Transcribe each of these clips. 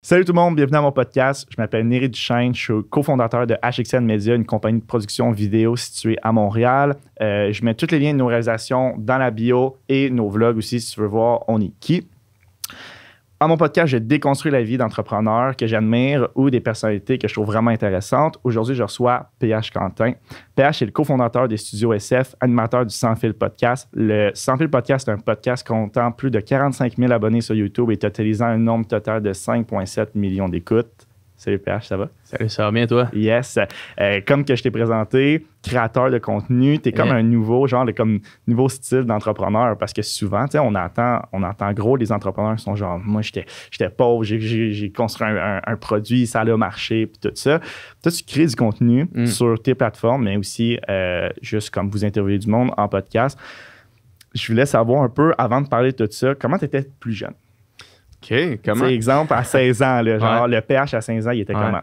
Salut tout le monde, bienvenue à mon podcast. Je m'appelle Néry Duchesne, je suis cofondateur de HXN Media, une compagnie de production vidéo située à Montréal. Euh, je mets tous les liens de nos réalisations dans la bio et nos vlogs aussi si tu veux voir on est qui à mon podcast, j'ai déconstruis la vie d'entrepreneurs que j'admire ou des personnalités que je trouve vraiment intéressantes. Aujourd'hui, je reçois PH Quentin. PH est le cofondateur des studios SF, animateur du Sans Fil Podcast. Le Sans Fil Podcast est un podcast comptant plus de 45 000 abonnés sur YouTube et totalisant un nombre total de 5,7 millions d'écoutes. Salut PH, ça va? Salut, ça va bien toi? Yes. Euh, comme que je t'ai présenté, créateur de contenu, tu es comme un nouveau genre de comme nouveau style d'entrepreneur parce que souvent, tu sais, on entend, on entend gros les entrepreneurs qui sont genre moi j'étais, j'étais pauvre, j'ai, construit un, produit, ça a marché, puis tout ça. Toi, tu crées du contenu mm. sur tes plateformes, mais aussi euh, juste comme vous interviewez du monde en podcast. Je voulais savoir un peu, avant de parler de tout ça, comment tu étais plus jeune? OK, comment? C'est exemple, à 16 ans, là, genre le pH à 16 ans, il était comment?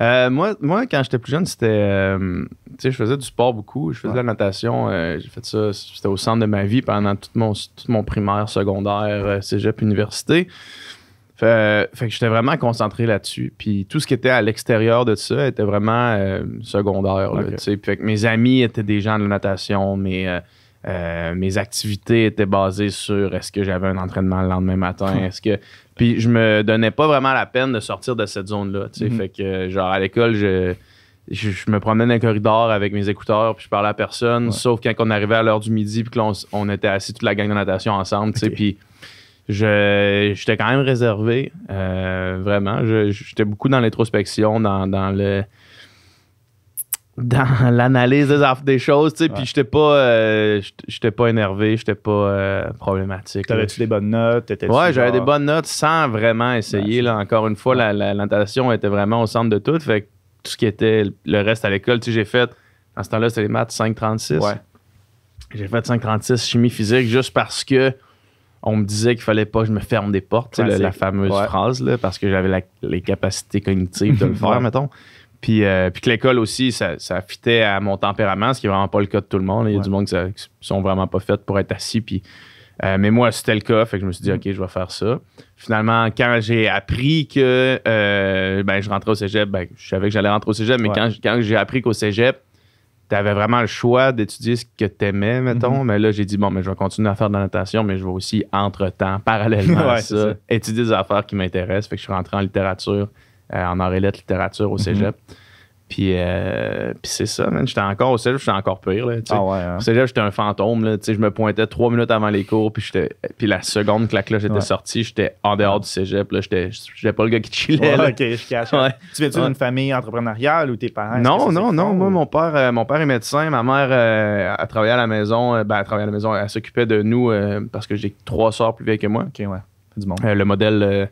Euh, moi, moi, quand j'étais plus jeune, c'était. Euh, tu sais, je faisais du sport beaucoup. Je faisais la natation. Euh, j'ai fait ça. C'était au centre de ma vie pendant tout mon, mon primaire, secondaire, cégep, université. Fait, que j'étais vraiment concentré là-dessus. Puis tout ce qui était à l'extérieur de ça était vraiment secondaire. Là, sais, Fait que mes amis étaient des gens de la natation, mais euh, mes activités étaient basées sur est-ce que j'avais un entraînement le lendemain matin, hmm. est-ce que puis je me donnais pas vraiment la peine de sortir de cette zone-là, hmm. fait que genre à l'école, je, me promenais dans le corridor avec mes écouteurs, puis je parlais à personne, sauf quand on arrivait à l'heure du midi, puis qu'on on était assis toute la gang de natation ensemble, tu puis je, j'étais quand même réservé, euh, vraiment, j'étais beaucoup dans l'introspection, dans le dans l'analyse des, des choses, tu sais, puis j'étais pas, euh, j'étais pas énervé, Je j'étais pas euh, problématique. T'avais-tu des bonnes notes? Étais ouais, j'avais des bonnes notes sans vraiment essayer, là, encore une fois, la, était vraiment au centre de tout, fait que tout ce qui était le reste à l'école, tu sais, j'ai fait, en ce temps-là, c'était les maths 536. Ouais. J'ai fait 536 chimie physique juste parce que on me disait qu'il fallait pas que je me ferme des portes, tu la, fameuse phrase, là, parce que j'avais les capacités cognitives de le faire, mettons. Euh, puis, que l'école aussi, ça, ça, fitait à mon tempérament, ce qui n'est vraiment pas le cas de tout le monde. Il y a du monde qui, ne sont vraiment pas faits pour être assis. Puis, euh, mais moi, c'était le cas, fait que je me suis dit, mm. OK, je vais faire ça. Finalement, quand j'ai appris que euh, ben, je rentrais au cégep, ben, je savais que j'allais rentrer au cégep, mais quand, j'ai appris qu'au cégep, tu avais vraiment le choix d'étudier ce que tu aimais, mettons. Mm-hmm. Mais là, j'ai dit, bon, mais je vais continuer à faire de la natation, mais je vais aussi, entre-temps, parallèlement à ça, étudier des affaires qui m'intéressent. Fait que je suis rentré en littérature euh, en arrêt littérature au mhm. cégep. Puis, euh, puis c'est ça, J'étais encore au cégep, j'étais encore pire. Là, ah hein. Au cégep, j'étais un fantôme. je me pointais trois minutes avant les cours, puis, puis la seconde que la cloche était sortie, j'étais en dehors du cégep. J'étais pas le gars qui chillait. Ouais, je Tu viens-tu d'une famille entrepreneuriale ou tes parents? Non, non, non. Moi, mon père, euh, mon père est médecin. Ma mère, elle travaillait à la maison. ben, elle travaillait à la maison. Elle s'occupait de nous parce que j'ai trois soeurs plus vieilles que moi. OK, ouais. Du monde. le modèle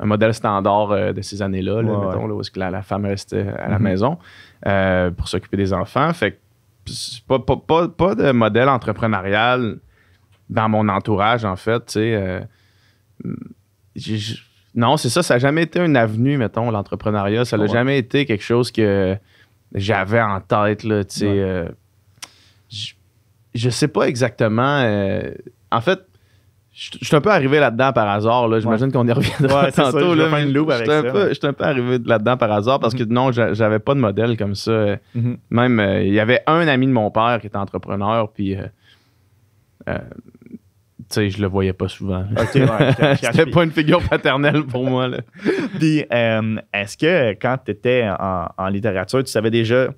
un modèle standard euh, de ces années-là, mettons, là, où la, femme restait à la mhm. maison euh, pour s'occuper des enfants. Fait pas, de modèle entrepreneurial dans mon entourage, en fait. Euh, non, c'est ça, ça n'a jamais été une avenue, mettons, l'entrepreneuriat. Ça n'a jamais été quelque chose que j'avais en tête, là, tu sais. je, sais pas exactement. en fait, je, suis un peu arrivé là-dedans par hasard. Là. J'imagine qu'on y reviendra tantôt. je suis un peu, arrivé là-dedans par hasard parce que mhm. non, j'avais pas de modèle comme ça. Mhm. Même, euh, il y avait un ami de mon père qui était entrepreneur, puis euh, euh je le voyais pas souvent. ouais, C'était pas une figure paternelle pour moi. Euh, est-ce que quand tu étais en, littérature, tu savais déjà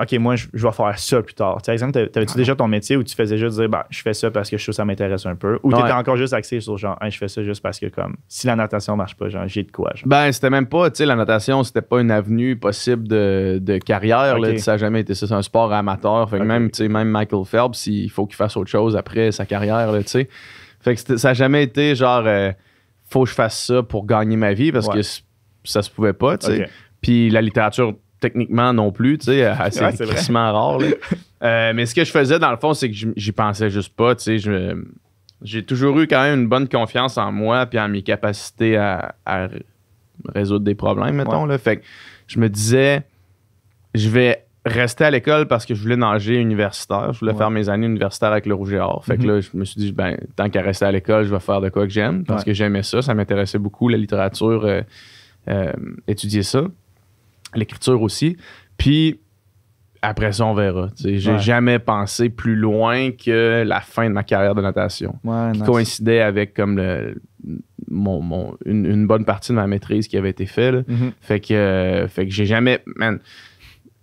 OK, moi, je, vais faire ça plus tard. Par exemple, t'avais-tu ah déjà ton métier où tu faisais juste dire, ben, je fais ça parce que je trouve ça m'intéresse un peu? Ou t'étais encore juste axé sur genre, je fais ça juste parce que, comme, si la natation marche pas, genre, j'ai de quoi? Ben, c'était même pas, tu sais, la natation, c'était pas une avenue possible de, carrière. ça n'a jamais été ça. C'est un sport amateur. Fait même, tu sais, même Michael Phelps, il faut qu'il fasse autre chose après sa carrière, tu sais. Fait que ça n'a jamais été genre, euh, faut que je fasse ça pour gagner ma vie parce que ça se pouvait pas, Puis la littérature techniquement non plus, tu sais, c'est rare. Euh, mais ce que je faisais dans le fond, c'est que j'y pensais juste pas, tu sais, j'ai toujours eu quand même une bonne confiance en moi puis en mes capacités à, résoudre des problèmes, mettons. Fait que je me disais, je vais rester à l'école parce que je voulais nager universitaire. Je voulais faire mes années universitaires avec le rouge et or. Fait que mm-hmm. là, je me suis dit, ben, tant qu'à rester à l'école, je vais faire de quoi que j'aime parce que j'aimais ça. Ça m'intéressait beaucoup, la littérature, euh, euh, étudier ça l'écriture aussi. Puis après ça, on verra. J'ai jamais pensé plus loin que la fin de ma carrière de natation, qui coïncidait avec comme le, mon, une, bonne partie de ma maîtrise qui avait été faite. Mm-hmm. Fait que, fait que j'ai jamais. Man,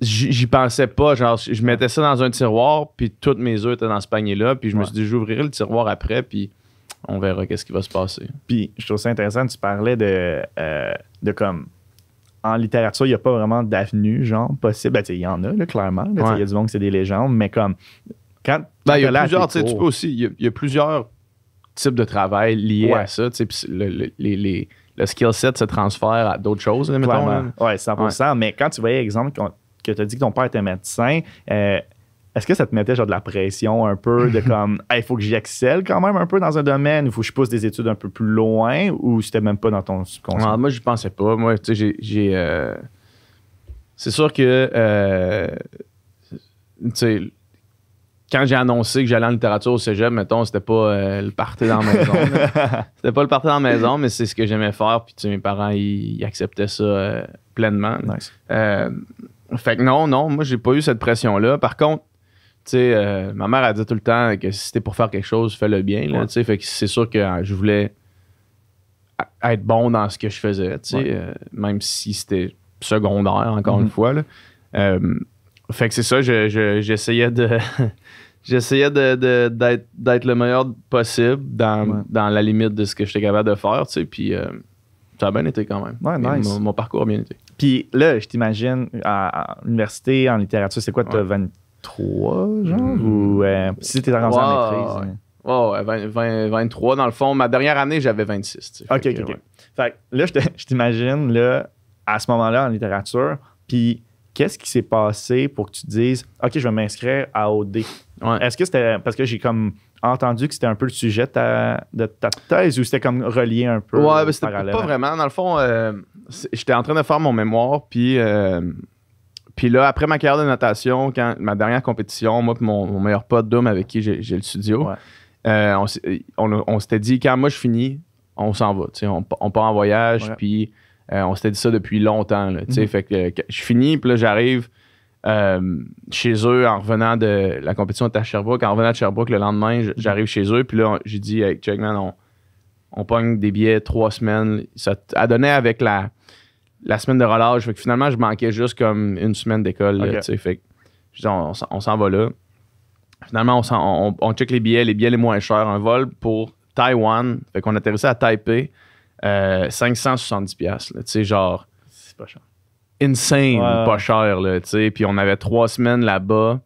j'y pensais pas. Genre, je mettais ça dans un tiroir, puis toutes mes œufs étaient dans ce panier-là, puis je me suis dit, j'ouvrirai le tiroir après, puis on verra qu'est-ce qui va se passer. Puis je trouve ça intéressant, tu parlais de, euh, de comme en littérature, il n'y a pas vraiment d'avenue, genre, possible. Ben, il y en a, clairement. Il y a du monde que c'est des légendes, mais comme. Quand. Ben, il y a plusieurs, tu peux aussi. Il y, a plusieurs types de travail liés à ça, tu le, le, les, les, le skill set se transfère à d'autres choses, là, mettons. Ouais, 100 Mais quand tu voyais, exemple, que tu as dit que ton père était médecin, euh, est-ce que ça te mettait genre de la pression un peu de mhm. comme, il faut que j'y quand même un peu dans un domaine, il faut que je pousse des études un peu plus loin ou c'était même pas dans ton concept? Ah, moi, je pensais pas. Moi, tu sais, j'ai. Euh, c'est sûr que, euh, quand j'ai annoncé que j'allais en littérature au cégep, mettons, c'était pas euh, le parti dans la maison. c'était pas le parti dans la maison, mais c'est ce que j'aimais faire. Puis, mes parents, ils, acceptaient ça pleinement. fait que non, non, moi, j'ai pas eu cette pression-là. Par contre, sais, euh, ma mère, a dit tout le temps que si c'était pour faire quelque chose, fais-le bien. Là, Fait que c'est sûr que euh, je voulais être bon dans ce que je faisais, euh, même si c'était secondaire, encore une mhm. fois. Là. fait que c'est ça, j'essayais de. j'essayais d'être, le meilleur possible dans, la limite de ce que j'étais capable de faire, tu sais, puis ça a bien été quand même. mon, parcours a bien été. Puis là, je t'imagine à, l'université, en littérature, c'est quoi, ta as 23, genre, hmm. ou euh, si t'es rendu wow. en maîtrise. Hein. 20, 23. Dans le fond, ma dernière année, j'avais 26. OK, OK, Fait là, je t'imagine, là, à ce moment-là, en littérature, puis qu'est-ce qui s'est passé pour que tu dises, OK, je vais m'inscrire à OD? Est-ce que c'était parce que j'ai comme entendu que c'était un peu le sujet de ta, thèse ou c'était comme relié un peu? Ouais, mais ben, c'était pas vraiment. Dans le fond, euh, j'étais en train de faire mon mémoire, puis. Euh, puis là, après ma carrière de natation, quand ma dernière compétition, moi et mon, meilleur pote d'homme avec qui j'ai le studio, euh, on, s'était dit quand moi je finis, on s'en va. On, on part en voyage, puis euh, on s'était dit ça depuis longtemps. Mhm. Fait que je finis, puis là j'arrive euh, chez eux en revenant de. La compétition à Sherbrooke. En revenant de Sherbrooke le lendemain, j'arrive chez eux, puis là j'ai dit, hey, Checkman, on, on pogne des billets trois semaines. Ça a donné avec la la semaine de relâche. Fait que finalement, je manquais juste comme une semaine d'école. Fait on, s'en va là. Finalement, on, on, check les billets, les billets les moins chers. Un vol pour Taïwan. Fait qu'on atterrissait à Taipei. 570$. Euh, tu sais, genre. C'est pas cher. Insane, pas cher. puis on avait trois semaines là-bas.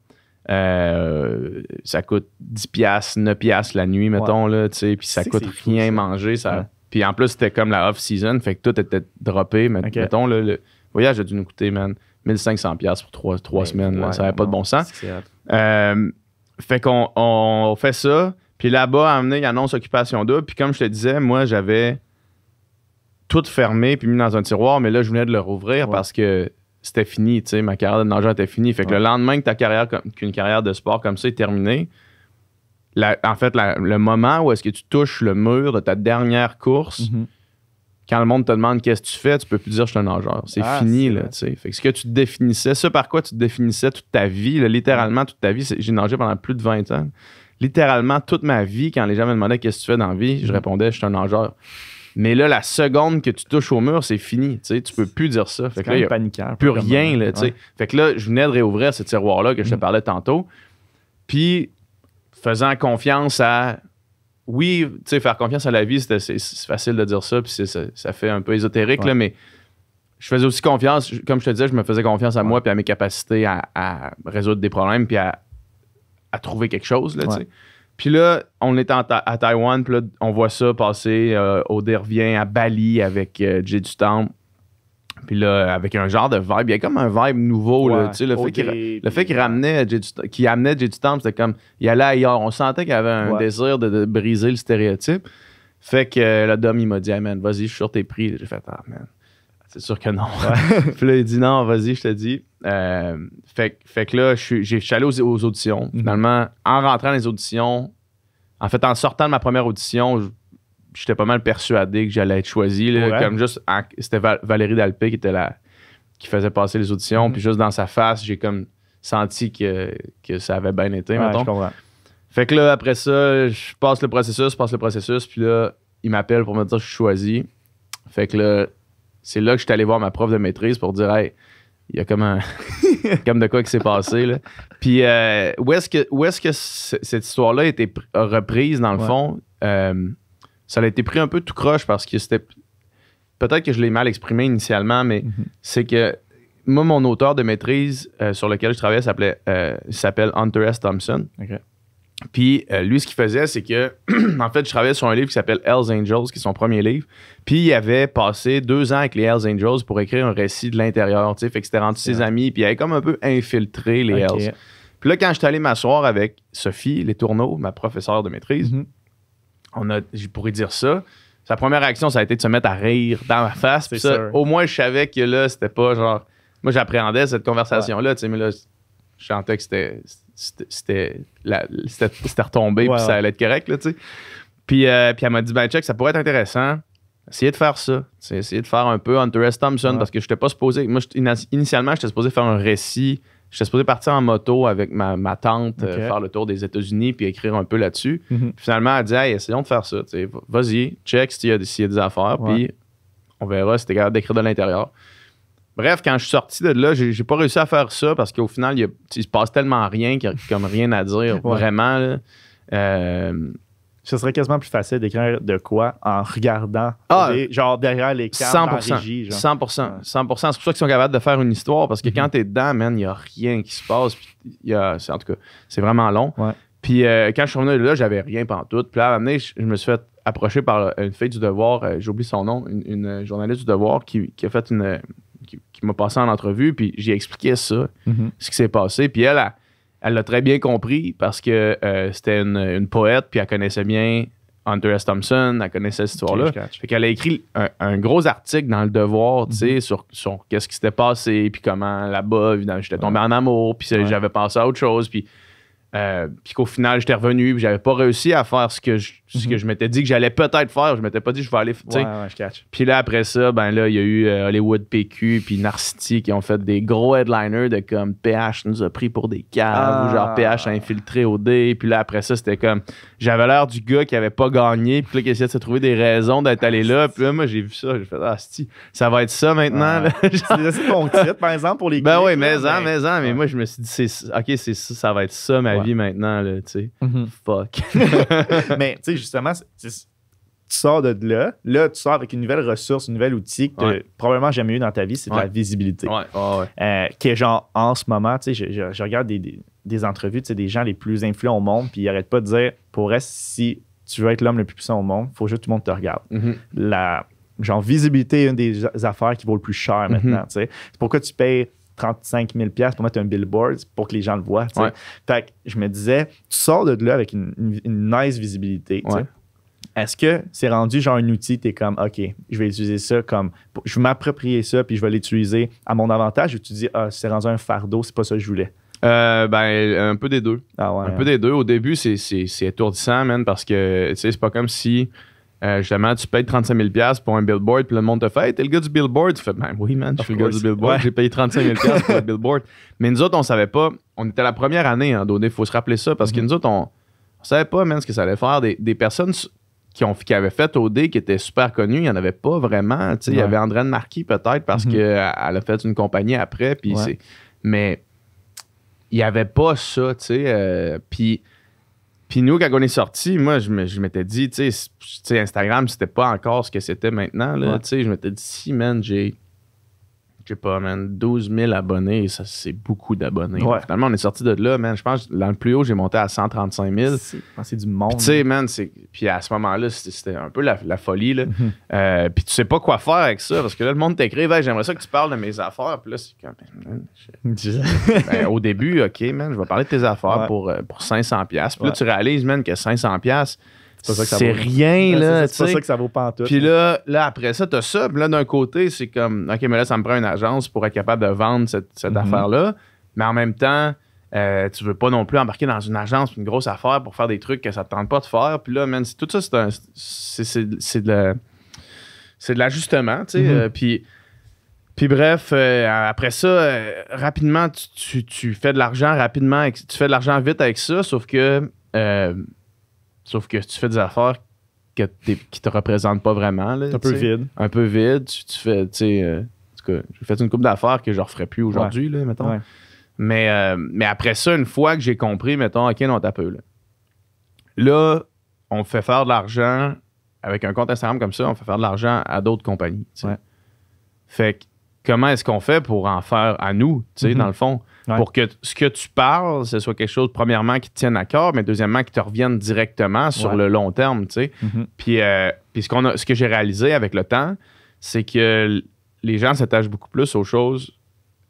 Euh, ça coûte 10$, 9$ la nuit, mettons. puis ça coûte rien manger. Ça. Puis en plus, c'était comme la off-season, fait que tout était droppé. Mais, Mettons, le voyage a dû nous coûter, man, 1500$ pour trois, trois semaines. ça n'avait pas de bon sens. Euh, fait qu'on fait ça. Puis là-bas, amené, il annonce occupation double. Puis comme je te disais, moi, j'avais tout fermé puis mis dans un tiroir, mais là, je venais de le rouvrir parce que c'était fini, tu sais, ma carrière de nageur était finie. Fait que le lendemain que ta carrière, qu'une carrière de sport comme ça est terminée, en fait, le moment où est-ce que tu touches le mur de ta dernière course, mhm. quand le monde te demande qu'est-ce que tu fais, tu peux plus dire je suis un nageur. C'est ah, fini, là, tu ce que tu définissais, ce par quoi tu définissais toute ta vie, littéralement toute ta vie, j'ai nagé pendant plus de 20 ans. Littéralement toute ma vie, quand les gens me demandaient qu'est-ce que tu fais dans la vie, je répondais je suis un nageur. Mais là, la seconde que tu touches au mur, c'est fini. Tu tu peux plus dire ça. Fait que plus rien. Là, Fait que là, je venais de réouvrir ce tiroir-là que je te mm. parlais tantôt. Puis faisant confiance à. Oui, tu sais, faire confiance à la vie, c'est facile de dire ça, puis ça, fait un peu ésotérique, là, mais je faisais aussi confiance, comme je te disais, je me faisais confiance à moi puis à mes capacités à, résoudre des problèmes puis à, trouver quelque chose, là, tu sais. Puis là, on est à Taïwan, puis là, on voit ça passer. Euh, au revient à Bali avec euh, Jay du puis là, avec un genre de vibe, il y a comme un vibe nouveau. le, fait qu'il, le fait qu'il ramenait qu'il amenait J'ai Du temps, c'était comme. Il allait ailleurs. On sentait qu'il avait un désir de, briser le stéréotype. Fait que la euh, le Dom, il m'a dit, hey man, vas-y, je suis sur tes prix. J'ai fait, ah man, c'est sûr que non. puis là, il dit, non, vas-y, je te dis. Euh, fait, que là, je suis, j'ai, allé aux, auditions. Mhm. Finalement, en rentrant dans les auditions, en fait, en sortant de ma première audition, j'étais pas mal persuadé que j'allais être choisi. Comme juste, c'était Valérie Dalpé qui était là, qui faisait passer les auditions. Mhm. Puis juste dans sa face, j'ai comme senti que, que ça avait bien été, ouais, Je comprends. Fait que là, après ça, je passe le processus, je passe le processus. Puis là, il m'appelle pour me dire que je suis choisi. Fait que là, c'est là que je suis allé voir ma prof de maîtrise pour dire, hey, il y a comme comme de quoi qui s'est passé Puis euh, où est-ce que où est-ce que cette histoire-là a été reprise dans le fond euh, ça a été pris un peu tout croche parce que c'était. Peut-être que je l'ai mal exprimé initialement, mais mhm. c'est que moi, mon auteur de maîtrise euh, sur lequel je travaillais s'appelait euh, s'appelle Hunter S. Thompson. Puis euh, lui, ce qu'il faisait, c'est que, en fait, je travaillais sur un livre qui s'appelle Hells Angels, qui est son premier livre. Puis il avait passé deux ans avec les Hells Angels pour écrire un récit de l'intérieur. Tu sais, fait que c'était rendu ses amis, puis il avait comme un peu infiltré les Hells. Puis là, quand j'étais allé m'asseoir avec Sophie Les Tourneaux, ma professeure de maîtrise, mhm on a, je pourrais dire ça. Sa première réaction, ça a été de se mettre à rire dans ma face. au moins, je savais que là, c'était pas genre. Moi, j'appréhendais cette conversation-là, tu sais, mais là, je sentais que c'était. C'était retombé, puis ça allait être correct, là, tu Puis, euh, puis elle m'a dit, ben, check, ça pourrait être intéressant. Essayez de faire ça. Essayez de faire un peu Hunter S. Thompson, parce que je n'étais pas supposé. Moi, initialement, j'étais supposé faire un récit suis supposé partir en moto avec ma, tante, euh, faire le tour des États-Unis, puis écrire un peu là-dessus. Mhm. Finalement, elle a dit hey, essayons de faire ça. Vas-y, check s'il y, a des affaires, puis on verra si t'es capable d'écrire de l'intérieur. Bref, quand je suis sorti de là, j'ai pas réussi à faire ça parce qu'au final, il, se passe tellement rien qu'il n'y a comme rien à dire vraiment. Euh, ce serait quasiment plus facile d'écrire de quoi en regardant, ah, genre derrière les cartes 100%, 100%, 100%. C'est pour ça qu'ils sont capables de faire une histoire parce que mhm. quand t'es dedans, man, il n'y a rien qui se passe. Y a, en tout cas, c'est vraiment long. Puis euh, quand je suis revenu là, j'avais rien pendant tout Puis là, à je, me suis fait approcher par euh, une fille du Devoir, euh, j'oublie son nom, une, journaliste du Devoir qui, a fait une. qui, m'a passé en entrevue, puis j'ai expliqué ça, mhm. ce qui s'est passé. Puis elle, a elle l'a très bien compris parce que euh, c'était une, poète, puis elle connaissait bien Hunter S. Thompson, elle connaissait cette histoire-là. fait qu'elle a écrit un, gros article dans Le Devoir, tu sais, mhm. sur, qu'est-ce qui s'était passé, puis comment là-bas, évidemment, j'étais tombé en amour, puis j'avais pensé à autre chose, puis euh, puis qu'au final, j'étais revenu, puis j'avais pas réussi à faire ce que je, que mhm. je m'étais dit que j'allais peut-être faire. Je m'étais pas dit je vais aller. Ouais, Puis là, après ça, ben là, il y a eu euh, Hollywood PQ, puis Narcity qui ont fait des gros headliners de comme PH nous a pris pour des caves, ou genre PH ah. a infiltré au dé. Puis là, après ça, c'était comme j'avais l'air du gars qui avait pas gagné, puis là, qui essayait de se trouver des raisons d'être allé là. Puis là, moi, j'ai vu ça, j'ai fait ah, si ça va être ça maintenant. c'est mon titre, par exemple, pour les Ben oui, mais, mais, mais, moi, je me suis dit, ok, c'est ça, ça va être ça, vie maintenant, là, tu sais. Mm-hmm. Fuck. Mais, tu sais, justement, tu sors de là, là, tu sors avec une nouvelle ressource, une nouvelle outil que n'as probablement jamais eu dans ta vie, c'est la visibilité. Ah, ouais, euh, qui est genre, en ce moment, tu sais, je, regarde des, entrevues, tu sais, des gens les plus influents au monde, puis ils n'arrêtent pas de dire, pour être si tu veux être l'homme le plus puissant au monde, faut que tout le monde te regarde. Mm-hmm. La genre visibilité est une des affaires qui vaut le plus cher mm-hmm. maintenant. tu sais. C'est pourquoi tu payes 35 000 pour mettre un billboard pour que les gens le voient. Fait je me disais, tu sors de là avec une, nice visibilité. Est-ce que c'est rendu genre un outil, tu es comme, OK, je vais utiliser ça comme, je vais m'approprier ça, puis je vais l'utiliser à mon avantage, ou tu dis, ah, c'est rendu un fardeau, c'est pas ça que je voulais? Euh, ben, un peu des deux. Ah un hein. peu des deux. Au début, c'est étourdissant, même parce que, tu sais, c'est pas comme si euh, justement, tu payes 35 000 pour un billboard, puis le monde te fait, hey, t'es le gars du billboard. Tu fais, ben oui, man, je suis le gars du billboard, j'ai payé 35 000 pour le billboard. Mais nous autres, on savait pas, on était la première année hein, d'OD, Il faut se rappeler ça, parce que mhm. nous autres, on, ne savait pas, même ce que ça allait faire. Des, des personnes qui, ont, qui avaient fait OD, qui étaient super connues, il n'y en avait pas vraiment. Il y avait Andréane Marquis, peut-être, parce mhm. qu'elle a fait une compagnie après, puis c'est. Mais il n'y avait pas ça, tu sais. Euh, puis puis nous, quand on est sorti, moi, je, m'étais dit, tu sais, Instagram, c'était pas encore ce que c'était maintenant. Là, sais Je m'étais dit, si, man, j'ai sais pas, man, 12 000 abonnés, ça, c'est beaucoup d'abonnés. Finalement, on est sorti de là, man. Je pense que dans le plus haut, j'ai monté à 135 000. C'est du monde. Tu sais, man, puis à ce moment-là, c'était un peu la, folie, là. Mhm. Euh, puis tu sais pas quoi faire avec ça, parce que là, le monde t'écrit, j'aimerais ça que tu parles de mes affaires. Puis là, c'est comme, ben, au début, OK, man, je vais parler de tes affaires pour, euh, pour 500$. Puis là, tu réalises, man, que 500$, c'est rien, là. C'est pas ça que ça vaut ben, pas en tout. Puis là, là, après ça, t'as ça. Puis là, d'un côté, c'est comme, OK, mais là, ça me prend une agence pour être capable de vendre cette, mm-hmm. affaire-là. Mais en même temps, euh, tu veux pas non plus embarquer dans une agence, une grosse affaire pour faire des trucs que ça te tente pas de faire. Puis là, man, tout ça, c'est de de l'ajustement, tu sais. Mm-hmm. Euh, puis. Puis bref, euh, après ça, rapidement, tu, fais de l'argent rapidement, tu fais de l'argent vite avec ça, sauf que Sauf que tu fais des affaires qui qui te représentent pas vraiment. Là, un peu vide. Un peu vide. Tu, fais, tu sais, euh, en tout cas, j'ai fait une coupe d'affaires que je ne referais plus aujourd'hui, mettons. Mais, euh, mais après ça, une fois que j'ai compris, mettons, OK, non, t'as peu, là. on fait faire de l'argent avec un compte Instagram comme ça, on fait faire de l'argent à d'autres compagnies. Fait que, comment est-ce qu'on fait pour en faire à nous, mm-hmm. dans le fond? Pour que ce que tu parles, ce soit quelque chose, premièrement, qui te tienne à cœur, mais deuxièmement, qui te revienne directement sur le long terme. Tu sais. Mm-hmm. Euh, puis, ce, a, ce que j'ai réalisé avec le temps, c'est que les gens s'attachent beaucoup plus aux choses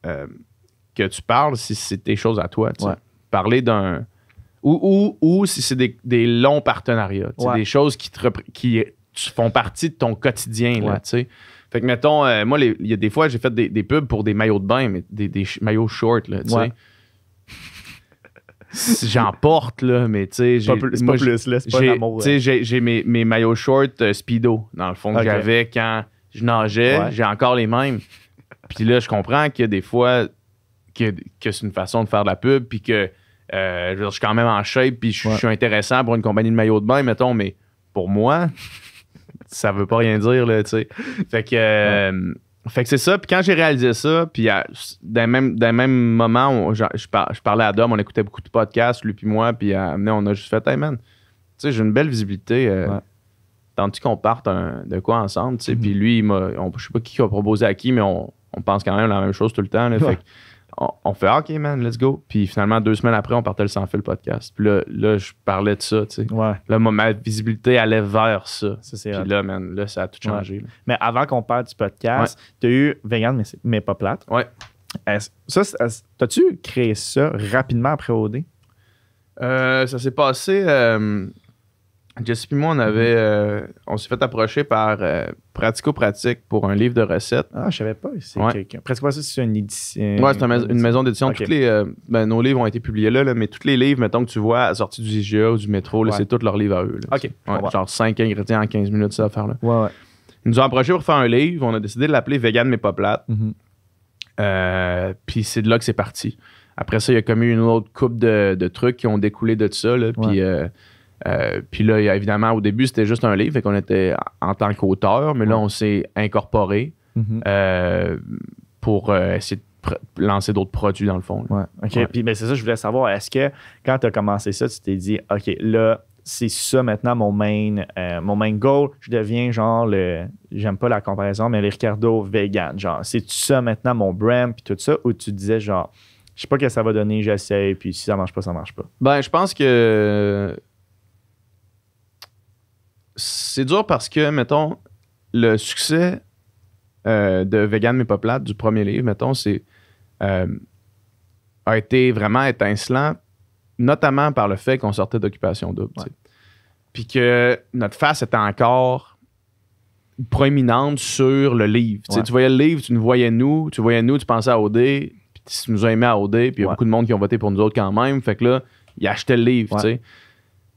euh, que tu parles si c'est des choses à toi. Parler d'un. Ou, si c'est des, longs partenariats, des choses qui, qui font partie de ton quotidien. Là, tu sais fait que, mettons, euh, moi, il y a des fois, j'ai fait des, pubs pour des maillots de bain, mais des, maillots shorts, là, tu sais. J'en porte, là, mais tu sais. C'est pas, plus, là, c'est pas l'amour. Tu sais, hein. j'ai mes, maillots shorts euh, Speedo, dans le fond, que j'avais quand je nageais. J'ai encore les mêmes. Puis là, je comprends que des fois, que, c'est une façon de faire de la pub, puis que euh, je, suis quand même en shape, puis je suis intéressant pour une compagnie de maillots de bain, mettons, mais pour moi, ça veut pas rien dire, là, tu sais. Fait que. Euh, fait que c'est ça. Puis quand j'ai réalisé ça, puis euh, d'un le même, même moment, je, parlais à Dom, on écoutait beaucoup de podcasts, lui puis moi, puis à, euh, on a juste fait Hey man, tu sais, j'ai une belle visibilité. tant Tandis qu'on parte de quoi ensemble, tu sais. Mm-hmm. Puis lui, je sais pas qui a proposé à qui, mais on, pense quand même la même chose tout le temps. Là, Fait que, on, fait OK, man, let's go. Puis finalement, deux semaines après, on partait le sans fil podcast. Puis là, là je parlais de ça, tu sais. Ouais. Là, ma, visibilité allait vers ça. c'est Puis là, man, là, ça a tout changé. Mais avant qu'on parle du podcast, t'as tu as eu Vegan, mais, mais pas plate. Ouais. Ça, t'as-tu créé ça rapidement après OD? Euh, ça s'est passé. Euh, Jesse et moi, on mhm. avait, euh, on s'est fait approcher par euh, Pratico Pratique pour un livre de recettes. Ah, je savais pas. C'est quelqu'un. quelqu'un. Pratico Pratique, c'est une édition. Ouais, c'est une, maison d'édition. les, euh, ben, nos livres ont été publiés là, là, mais tous les livres, mettons que tu vois à sortie du IGA ou du métro, c'est tous leurs livres à eux. Là, ok. genre 5 ingrédients en 15 minutes, ça faire là. Ouais, Ils nous ont approché pour faire un livre. On a décidé de l'appeler Vegan mais pas plate. Mhm. Puis c'est de là que c'est parti. Après ça, il y a comme eu une autre coupe de, de, trucs qui ont découlé de ça. Puis euh, puis là, évidemment, au début, c'était juste un livre, fait qu'on était en tant qu'auteur, mais là, on s'est incorporé mhm. euh, pour euh, essayer de lancer d'autres produits, dans le fond. Ouais. OK. Puis mais ben, c'est ça, je voulais savoir, est-ce que quand tu as commencé ça, tu t'es dit, OK, là, c'est ça maintenant mon main, mon main goal. Je deviens genre le, j'aime pas la comparaison, mais le Ricardo vegan. Genre, c'est ça maintenant mon brand, puis tout ça, ou tu disais genre, je sais pas ce que ça va donner, j'essaie. puis si ça marche pas, ça marche pas. Ben, je pense que c'est dur parce que, mettons, le succès euh, de Vegan mais pas plate, du premier livre, mettons, c'est, euh, a été vraiment étincelant, notamment par le fait qu'on sortait d'occupation double. Puis que notre face était encore proéminente sur le livre. Tu voyais le livre, tu nous voyais nous, tu voyais nous, tu pensais à OD, puis tu nous as aimé à OD, puis il y a beaucoup de monde qui ont voté pour nous autres quand même. Fait que là, ils achetaient le livre.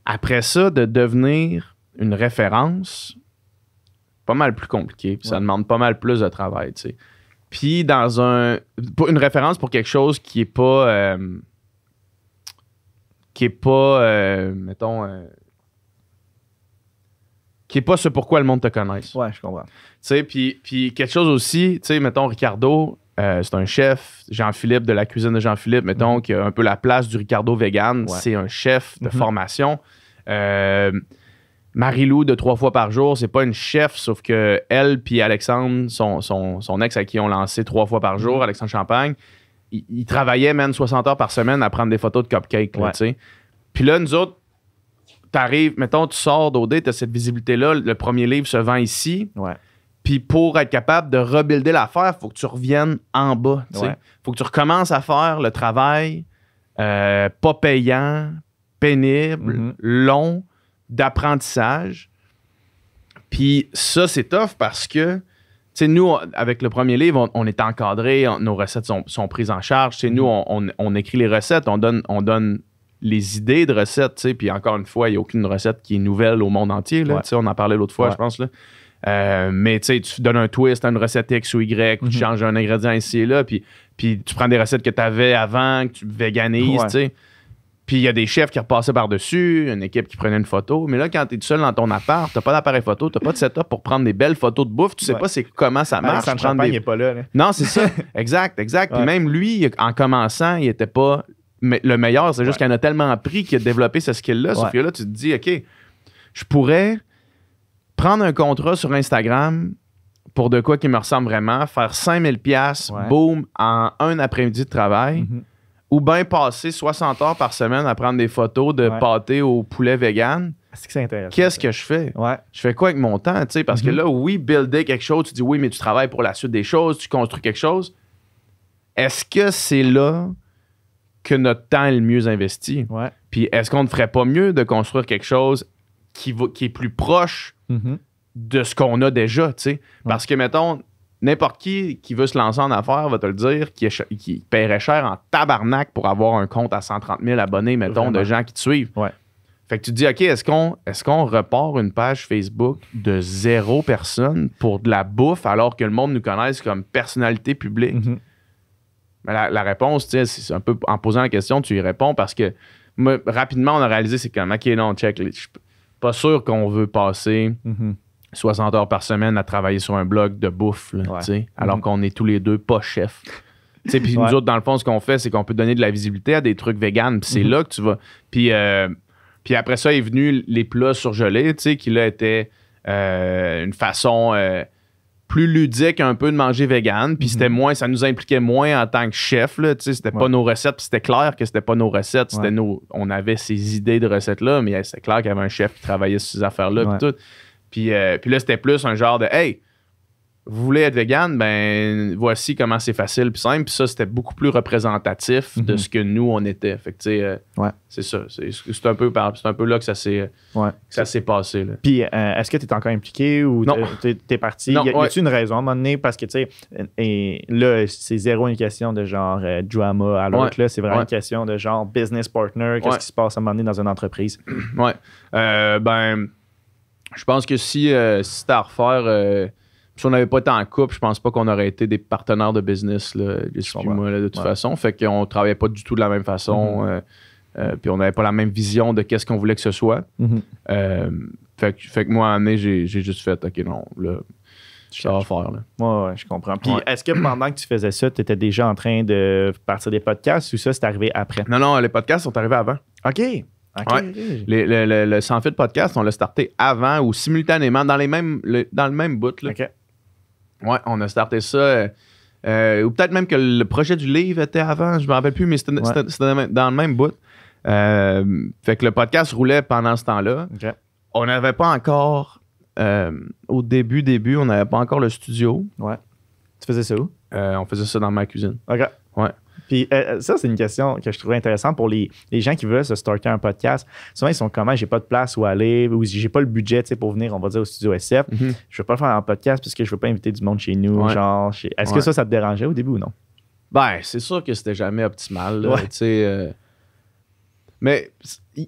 Après ça, de devenir une référence, pas mal plus compliqué. Ça demande pas mal plus de travail, tu sais. Puis dans un. Une référence pour quelque chose qui est pas. Euh, qui est pas. Euh, mettons. Euh, qui est pas ce pourquoi le monde te connaît. Ouais, je comprends. Tu sais, puis, quelque chose aussi, tu sais, mettons Ricardo, c'est un chef, Jean-Philippe de la cuisine de Jean-Philippe, mettons, mhm. qui a un peu la place du Ricardo vegan. C'est un chef de mhm. formation. Euh, Marie-Lou de trois fois par jour, c'est pas une chef, sauf que elle puis Alexandre, son, son, ex à qui on lancé trois fois par jour, mm-hmm. Alexandre Champagne, ils travaillaient travaillait même 60 heures par semaine à prendre des photos de cupcakes. Puis là, nous autres, tu arrives, mettons, tu sors d'OD, as cette visibilité-là, le premier livre se vend ici. Puis pour être capable de rebuilder l'affaire, il faut que tu reviennes en bas. Il faut que tu recommences à faire le travail euh, pas payant, pénible, mm-hmm. long d'apprentissage. Puis ça, c'est tough parce que, tu sais, nous, avec le premier livre, on, est encadré, nos recettes sont, prises en charge. sais nous, mm-hmm. on, écrit les recettes, on donne, on donne les idées de recettes, tu sais. Puis encore une fois, il n'y a aucune recette qui est nouvelle au monde entier, tu sais, on en parlait l'autre fois, je pense, là. Euh, mais tu sais, tu donnes un twist à une recette X ou Y, ou tu mm-hmm. changes un ingrédient ici et là, puis, puis tu prends des recettes que tu avais avant, que tu véganises, tu sais. Puis il y a des chefs qui repassaient par-dessus, une équipe qui prenait une photo. Mais là, quand tu es seul dans ton appart, tu n'as pas d'appareil photo, tu n'as pas de setup pour prendre des belles photos de bouffe, tu sais pas comment ça ah, marche. Ah, champagne pas là, Non, c'est ça. exact, exact. même lui, en commençant, il était pas le meilleur. C'est juste qu'il en a tellement appris qu'il a développé ce skill-là. Sauf que là, tu te dis, OK, je pourrais prendre un contrat sur Instagram pour de quoi qui me ressemble vraiment, faire 5000 pièces boum, en un après-midi de travail. Mm-hmm ou bien passer 60 heures par semaine à prendre des photos de pâté au poulet vegan. C'est Qu'est-ce que je fais? Ouais. Je fais quoi avec mon temps? T'sais, parce que mhm. là, oui, builder quelque chose, tu dis oui, mais tu travailles pour la suite des choses, tu construis quelque chose. Est-ce que c'est là que notre temps est le mieux investi? Ouais. Puis est-ce qu'on ne ferait pas mieux de construire quelque chose qui, est plus proche mhm. de ce qu'on a déjà? Parce que, mettons, n'importe qui qui veut se lancer en affaires va te le dire, qui, paierait cher en tabarnak pour avoir un compte à 130 000 abonnés, mettons, de gens qui te suivent. Fait que tu te dis, OK, est-ce qu'on est repart une page Facebook de zéro personne pour de la bouffe alors que le monde nous connaisse comme personnalité publique? Mm-hmm. Mais la, réponse, tu sais, c'est un peu en posant la question, tu y réponds parce que rapidement, on a réalisé, c'est comme, OK, non, check, je suis pas sûr qu'on veut passer. Mm-hmm. 60 heures par semaine à travailler sur un blog de bouffe, mhm. alors qu'on est tous les deux pas chefs. Puis nous autres, dans le fond, ce qu'on fait, c'est qu'on peut donner de la visibilité à des trucs véganes. Puis c'est mhm. là que tu vas. Euh, puis, après ça est venu les plats surgelés, qui là était euh, une façon euh, plus ludique un peu de manger vegan. Puis mhm. c'était moins, ça nous impliquait moins en tant que chef, là, c'était pas nos recettes. Puis c'était clair que c'était pas nos recettes. C'était nos, on avait ces idées de recettes-là, mais c'était clair qu'il y avait un chef qui travaillait sur ces affaires-là. Puis tout. Euh, puis, là, c'était plus un genre de Hey, vous voulez être vegan, ben voici comment c'est facile puis simple. Puis ça, c'était beaucoup plus représentatif de mhm. ce que nous, on était. Fait tu sais, euh, c'est ça. C'est un, peu, un peu là que ça s'est passé. Puis, euh, est-ce que tu es encore impliqué ou tu es, parti? y a, une raison à un moment donné? Parce que, tu sais, et là, c'est zéro une question de genre drama à l'autre. Là, c'est vraiment une question de genre business partner. Qu'est-ce qui se passe à un moment donné dans une entreprise? ouais. ben je pense que si, euh, si c'était à refaire, euh, si on n'avait pas été en couple, je pense pas qu'on aurait été des partenaires de business, de toute façon. Fait qu'on travaillait pas du tout de la même façon. Mhm. Euh, puis on n'avait pas la même vision de qu'est-ce qu'on voulait que ce soit. Mhm. Fait, que moi, à année, j'ai, juste fait, OK, non, là, ça refaire faire. je comprends. Puis est-ce que pendant que tu faisais ça, tu étais déjà en train de partir des podcasts ou ça, c'est arrivé après? Non, non, les podcasts sont arrivés avant. OK. Le, Sans fit podcast, on l'a starté avant ou simultanément, dans, les mêmes, dans le même bout. Ouais, on a starté ça. Euh, euh, ou peut-être même que le projet du livre était avant, je ne me rappelle plus, mais c'était dans le même bout. Euh, fait que le podcast roulait pendant ce temps-là. On n'avait pas encore, au début, début, on n'avait pas encore le studio. Ouais. Tu faisais ça où? on faisait ça dans ma cuisine. OK. Ouais. Puis euh, euh, ça, c'est une question que je trouvais intéressante pour les, gens qui veulent se starter un podcast. Souvent, ils sont comment ah, j'ai pas de place où aller ou j'ai pas le budget pour venir, on va dire, au studio SF. Mhm. Je veux pas faire un podcast parce que je veux pas inviter du monde chez nous. Genre, est-ce que ça, ça te dérangeait au début ou non? Ben, c'est sûr que c'était jamais optimal. Euh, mais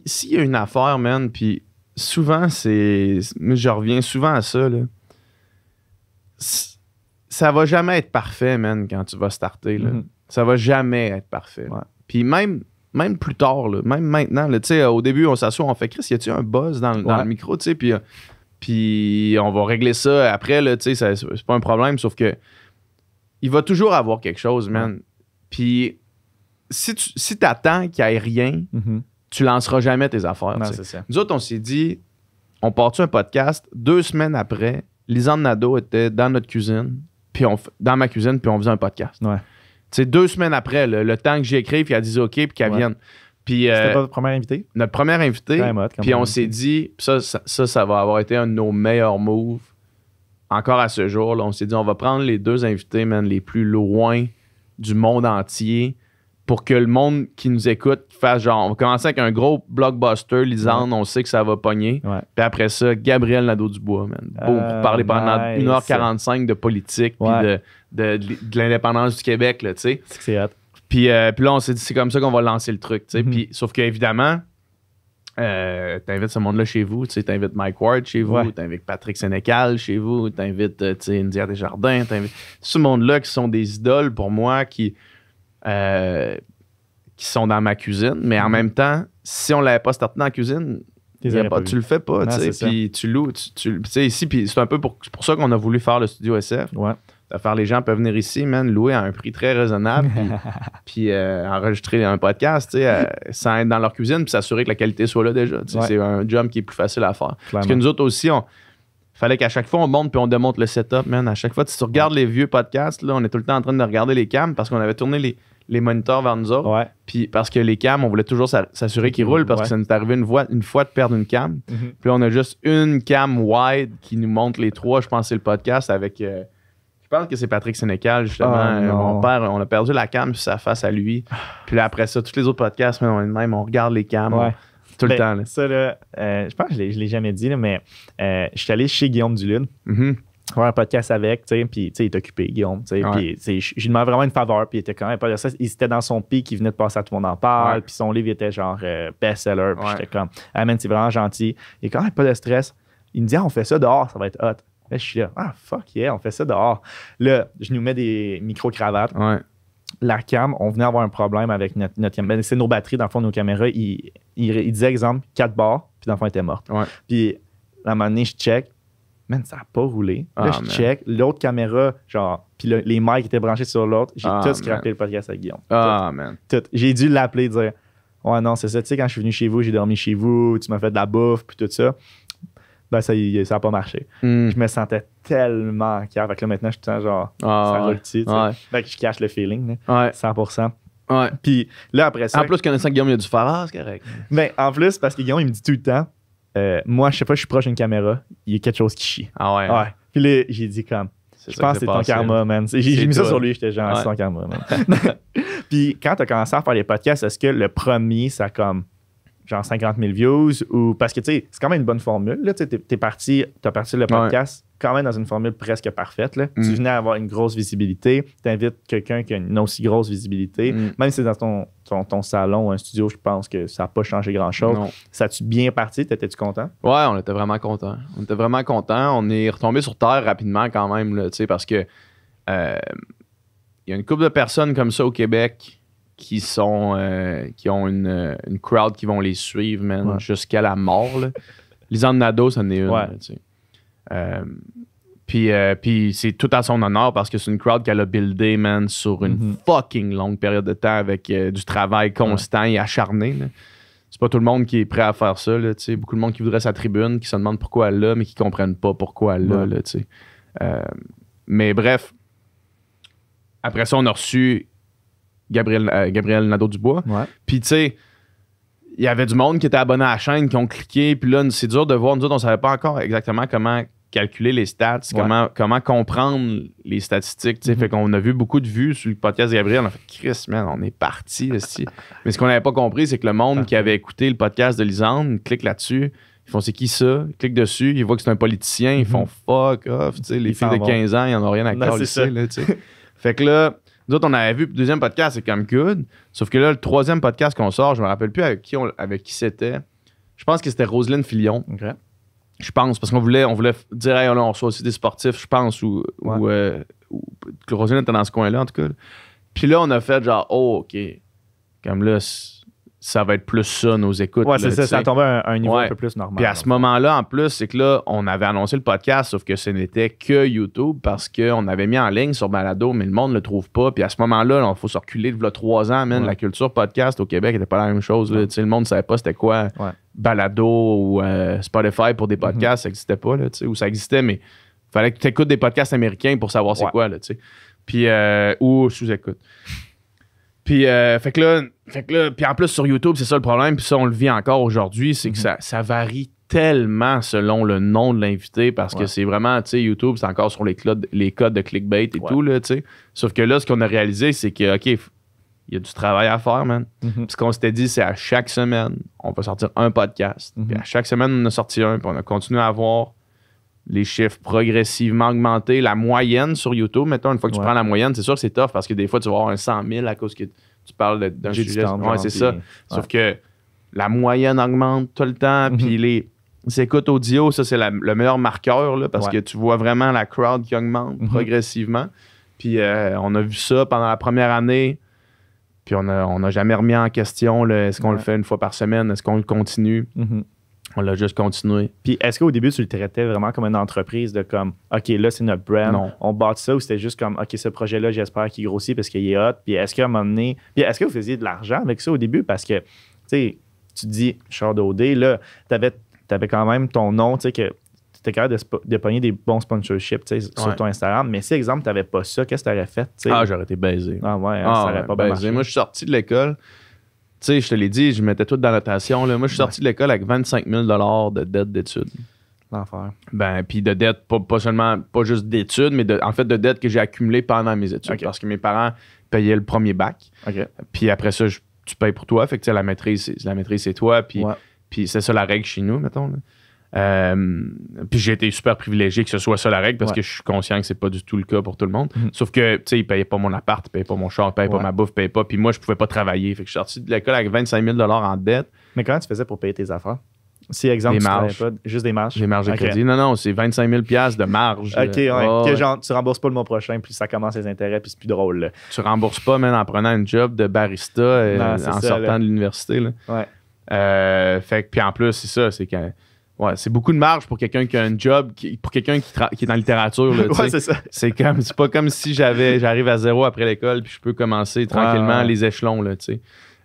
s'il y a une affaire, man, puis souvent, c'est. Je reviens souvent à ça, là. Ça va jamais être parfait, man, quand tu vas starter. Mhm. Ça va jamais être parfait. Puis même, même plus tard, même maintenant, au début, on s'assoit, on fait Chris, y a-tu un buzz dans, le micro, euh, puis, on va régler ça après, là, tu c'est pas un problème, sauf que il va toujours avoir quelque chose, man. Puis si tu attends qu'il n'y ait rien, mm-hmm. tu lanceras jamais tes affaires. Nous autres, on s'est dit, on part un podcast deux semaines après, Lisanne Nadeau était dans notre cuisine, puis on, dans ma cuisine, puis on faisait un podcast. Ouais. C'est deux semaines après, le, temps que j'ai écrit, puis qu'elle dit OK, puis qu'elle vienne. C'était euh, pas notre première invité? Notre premier invité. Puis on s'est dit, ça, ça, ça, va avoir été un de nos meilleurs moves encore à ce jour. on s'est dit, on va prendre les deux invités, man, les plus loin du monde entier pour que le monde qui nous écoute fasse genre, on va commencer avec un gros blockbuster, Lisande, on sait que ça va pogner. Puis après ça, Gabriel Nadeau-Dubois, man. Beau, pour euh, parler pendant 1h45 de politique, puis de, l'indépendance du Québec, là, tu sais. C'est Puis, euh, puis, là, on s'est dit, c'est comme ça qu'on va lancer le truc, tu sais. Mm-hmm. Puis, sauf qu'évidemment, euh, t'invites ce monde-là chez vous, tu sais, t'invites Mike Ward chez vous, t'invites Patrick Sénécal chez vous, t'invites, euh, tu sais, India Desjardins, t'invites... ce monde-là qui sont des idoles pour moi, qui euh, qui sont dans ma cuisine. Mais en mhm. même temps, si on l'avait pas starté dans la cuisine, tu ne tu le fais pas. Puis tu loues. Tu, sais, ici, puis c'est un peu pour, pour ça qu'on a voulu faire le studio SF. Ouais. Faire les gens peuvent venir ici, man, louer à un prix très raisonnable, puis euh, enregistrer un podcast, sais, euh, sans être dans leur cuisine, puis s'assurer que la qualité soit là déjà. C'est un job qui est plus facile à faire. Parce que nous autres aussi, on, fallait qu'à chaque fois on monte puis on démonte le setup, man. À chaque fois, si tu regardes les vieux podcasts, là, on est tout le temps en train de regarder les cams parce qu'on avait tourné les, les moniteurs vers nous autres. Puis parce que les cams, on voulait toujours s'assurer qu'ils roulent parce que ça nous est arrivé une fois, de perdre une cam. Mhm. Puis on a juste une cam wide qui nous montre les trois. Je pense c'est le podcast avec. Euh, je pense que c'est Patrick Sénécal, justement. Ah, euh, mon père, on a perdu la cam sur sa face à lui. Puis après ça, tous les autres podcasts, on même, on regarde les cams. Tout le ben, temps. Ça, euh, je pense que je ne l'ai jamais dit, mais je suis allé chez Guillaume Dulune. Mm-hmm faire un podcast avec, tu sais, puis tu sais, il est occupé, Guillaume, tu sais, je lui demande vraiment une faveur, puis il était quand même pas il était dans son pic, il venait de passer à tout le monde en parle, puis son livre était genre euh, best-seller, puis j'étais comme, ah man, c'est vraiment gentil, il est quand même pas de stress, il me dit, ah, on fait ça dehors, ça va être hot, je suis là, ah fuck yeah, on fait ça dehors, là, je nous mets des micro-cravates, la cam, on venait avoir un problème avec notre, cam. caméra. Ben, c'est nos batteries, dans le fond, nos caméras. il, il disait exemple, quatre bars, puis dans le fond, il était mortes. Puis, à un moment donné, je check, man, ça n'a pas roulé. Là, ah, je check. L'autre caméra, genre, puis les mics étaient branchés sur l'autre. J'ai oh, tout scrappé le podcast avec Guillaume. Ah, man. Tout. J'ai dû l'appeler et dire Ouais, non, c'est ça. Tu sais, quand je suis venu chez vous, j'ai dormi chez vous, tu m'as fait de la bouffe, puis tout ça. Ben, ça n'a ça pas marché. Hmm. Je me sentais tellement car Fait que là, maintenant, je suis genre, ah, ça roule dessus. Fait que je cache le feeling, 100%. Ouais. Puis là, après ça. En plus, connaissant Guillaume, il a du farce, correct. Mais ben, en plus, parce que Guillaume, il me dit tout le temps euh, moi, je sais pas, je suis proche d'une caméra, il y a quelque chose qui chie. Ah ouais. Hein? ouais. Puis là, j'ai dit comme, je pense que c'est ton karma, man. J'ai mis ça sur lui, j'étais genre, c'est ton karma, man. Puis quand t'as commencé à faire les podcasts, est-ce que le premier, ça a comme genre 50 000 views ou parce que tu sais, c'est quand même une bonne formule. Là, tu t'es parti, t'as parti le podcast quand même dans une formule presque parfaite. Là. Tu mm. venais avoir une grosse visibilité, tu invites quelqu'un qui a une aussi grosse visibilité, mm. même si c'est dans ton, ton, salon ou un studio, je pense que ça n'a pas changé grand-chose. Ça a-tu bien parti? T'étais-tu content? Ouais, on était vraiment content. On était vraiment content. On est retombé sur terre rapidement quand même, là, parce que euh, il y a une couple de personnes comme ça au Québec qui sont euh, qui ont une, crowd qui vont les suivre, jusqu'à la mort. Là. Nadeau, ça en est une. Euh, euh, puis, c'est tout à son honneur parce que c'est une crowd qu'elle a buildée, man, sur une mhm. fucking longue période de temps avec euh, du travail constant et acharné. C'est pas tout le monde qui est prêt à faire ça. Beaucoup de monde qui voudrait sa tribune, qui se demande pourquoi elle l'a, mais qui comprennent pas pourquoi elle l'a. mais bref, après ça, on a reçu Gabriel, Gabriel Nadeau-Dubois. Ouais. Puis tu sais, il y avait du monde qui était abonné à la chaîne, qui ont cliqué. Puis là, c'est dur de voir. Nous autres, on savait pas encore exactement comment calculer les stats, comment, comprendre les statistiques. On mm-hmm. Fait qu'on a vu beaucoup de vues sur le podcast Gabriel. On a fait Chris, man, on est parti. Mais ce qu'on n'avait pas compris, c'est que le monde qui avait écouté le podcast de Lisande clique là-dessus. Ils font c'est qui ça? Ils cliquent dessus, ils voient que c'est un politicien, ils font mm-hmm. fuck off. les filles de 15 ans, ils n'en ont rien à sais. fait que là, nous autres, on avait vu le deuxième podcast, c'est comme good. Sauf que là, le troisième podcast qu'on sort, je me rappelle plus avec qui, c'était. Je pense que c'était Roselyne Fillon. Je pense, parce qu'on voulait, on voulait dire, on reçoit aussi des sportifs, je pense, ou, ouais. Euh, était dans ce coin-là, en tout cas. Puis là, on a fait genre, oh, OK, comme là, ça va être plus ça, nos écoutes. Ouais, c'est ça, ça tombait à un, niveau un peu plus normal. Puis à ce moment-là, en plus, c'est que là, on avait annoncé le podcast, sauf que ce n'était que YouTube parce qu'on avait mis en ligne sur Balado, mais le monde ne le trouve pas. Puis à ce moment-là, il faut se reculer de là, trois ans, man, la culture podcast au Québec n'était pas la même chose. sais, Le monde ne savait pas c'était quoi balado ou euh, Spotify pour des mhm. podcasts, ça n'existait pas, là, ou ça existait, mais il fallait que tu écoutes des podcasts américains pour savoir c'est quoi, là, tu sais. Puis, euh, ou sous-écoute. Puis, euh, fait que là, fait puis en plus sur YouTube, c'est ça le problème, puis ça, on le vit encore aujourd'hui, c'est que mhm. ça, varie tellement selon le nom de l'invité parce que c'est vraiment, tu sais, YouTube, c'est encore sur les, les codes de clickbait et tout, là, tu sais. Sauf que là, ce qu'on a réalisé, c'est que, OK, il y a du travail à faire, man. Mhm. Puis ce qu'on s'était dit, c'est à chaque semaine, on va sortir un podcast. Mhm. Puis à chaque semaine, on a sorti un, puis on a continué à voir les chiffres progressivement augmenter. La moyenne sur YouTube, mettons, une fois que tu prends la moyenne, c'est sûr que c'est tough parce que des fois, tu vas avoir un 100 000 à cause que tu parles d'un sujet. Ouais, c'est ça. Sauf que la moyenne augmente tout le temps, puis mhm. les, écoutes audio, ça, c'est le meilleur marqueur parce que tu vois vraiment la crowd qui augmente progressivement. Puis euh, on a vu ça pendant la première année puis on n'a jamais remis en question est-ce qu'on le fait une fois par semaine, est-ce qu'on le continue. Mm-hmm. On l'a juste continué. Puis est-ce qu'au début, tu le traitais vraiment comme une entreprise de comme OK, là, c'est notre brand, on bat ça ou c'était juste comme OK, ce projet-là, j'espère qu'il grossit parce qu'il est hot. Puis est-ce qu'à un moment donné, puis est-ce que vous faisiez de l'argent avec ça au début? Parce que, tu sais, tu dis, Charles D, là, tu avais quand même ton nom, tu sais, que tu es capable de, pogner des bons sponsorships sur ton Instagram. Mais si, exemple, tu n'avais pas ça, qu'est-ce que tu aurais fait? Ah, j'aurais été baisé. Ah ouais, hein, ça n'aurait ah, pas baisé. Moi, je suis sorti de l'école. Tu sais, je te l'ai dit, je mettais tout dans la notation. Moi, je suis sorti de l'école avec 25 000 de dettes d'études. L'enfer. Ben, puis de dettes, pas, seulement, pas juste d'études, mais en fait de dettes que j'ai accumulée pendant mes études. Parce que mes parents payaient le premier bac. Puis après ça, tu payes pour toi. Fait que la maîtrise, la maîtrise, c'est toi. Puis, c'est ça la règle chez nous, mettons. Euh, puis j'ai été super privilégié que ce soit ça la règle parce que je suis conscient que c'est pas du tout le cas pour tout le monde. Mhm. Sauf que, tu sais, ils payaient pas mon appart, ils payaient pas mon char, ils payaient pas ma bouffe, ils payaient pas. Puis moi, je pouvais pas travailler. Fait que je suis sorti de l'école avec 25 000 en dette. Mais comment tu faisais pour payer tes affaires? C'est exemple, des marges. juste des marges. Des marges de crédit. Non, non, c'est 25 000 de marge. OK, ouais. tu rembourses pas le mois prochain, puis ça commence les intérêts, puis c'est plus drôle. Tu rembourses pas, même en prenant un job de barista euh, en sortant de l'université. Ouais. Euh, fait que, puis en plus, c'est ça, c'est quand Ouais, c'est beaucoup de marge pour quelqu'un qui a un job, pour quelqu'un qui, qui, est en littérature. Là, c'est pas comme si j'avais, j'arrive à zéro après l'école puis je peux commencer tranquillement les échelons là,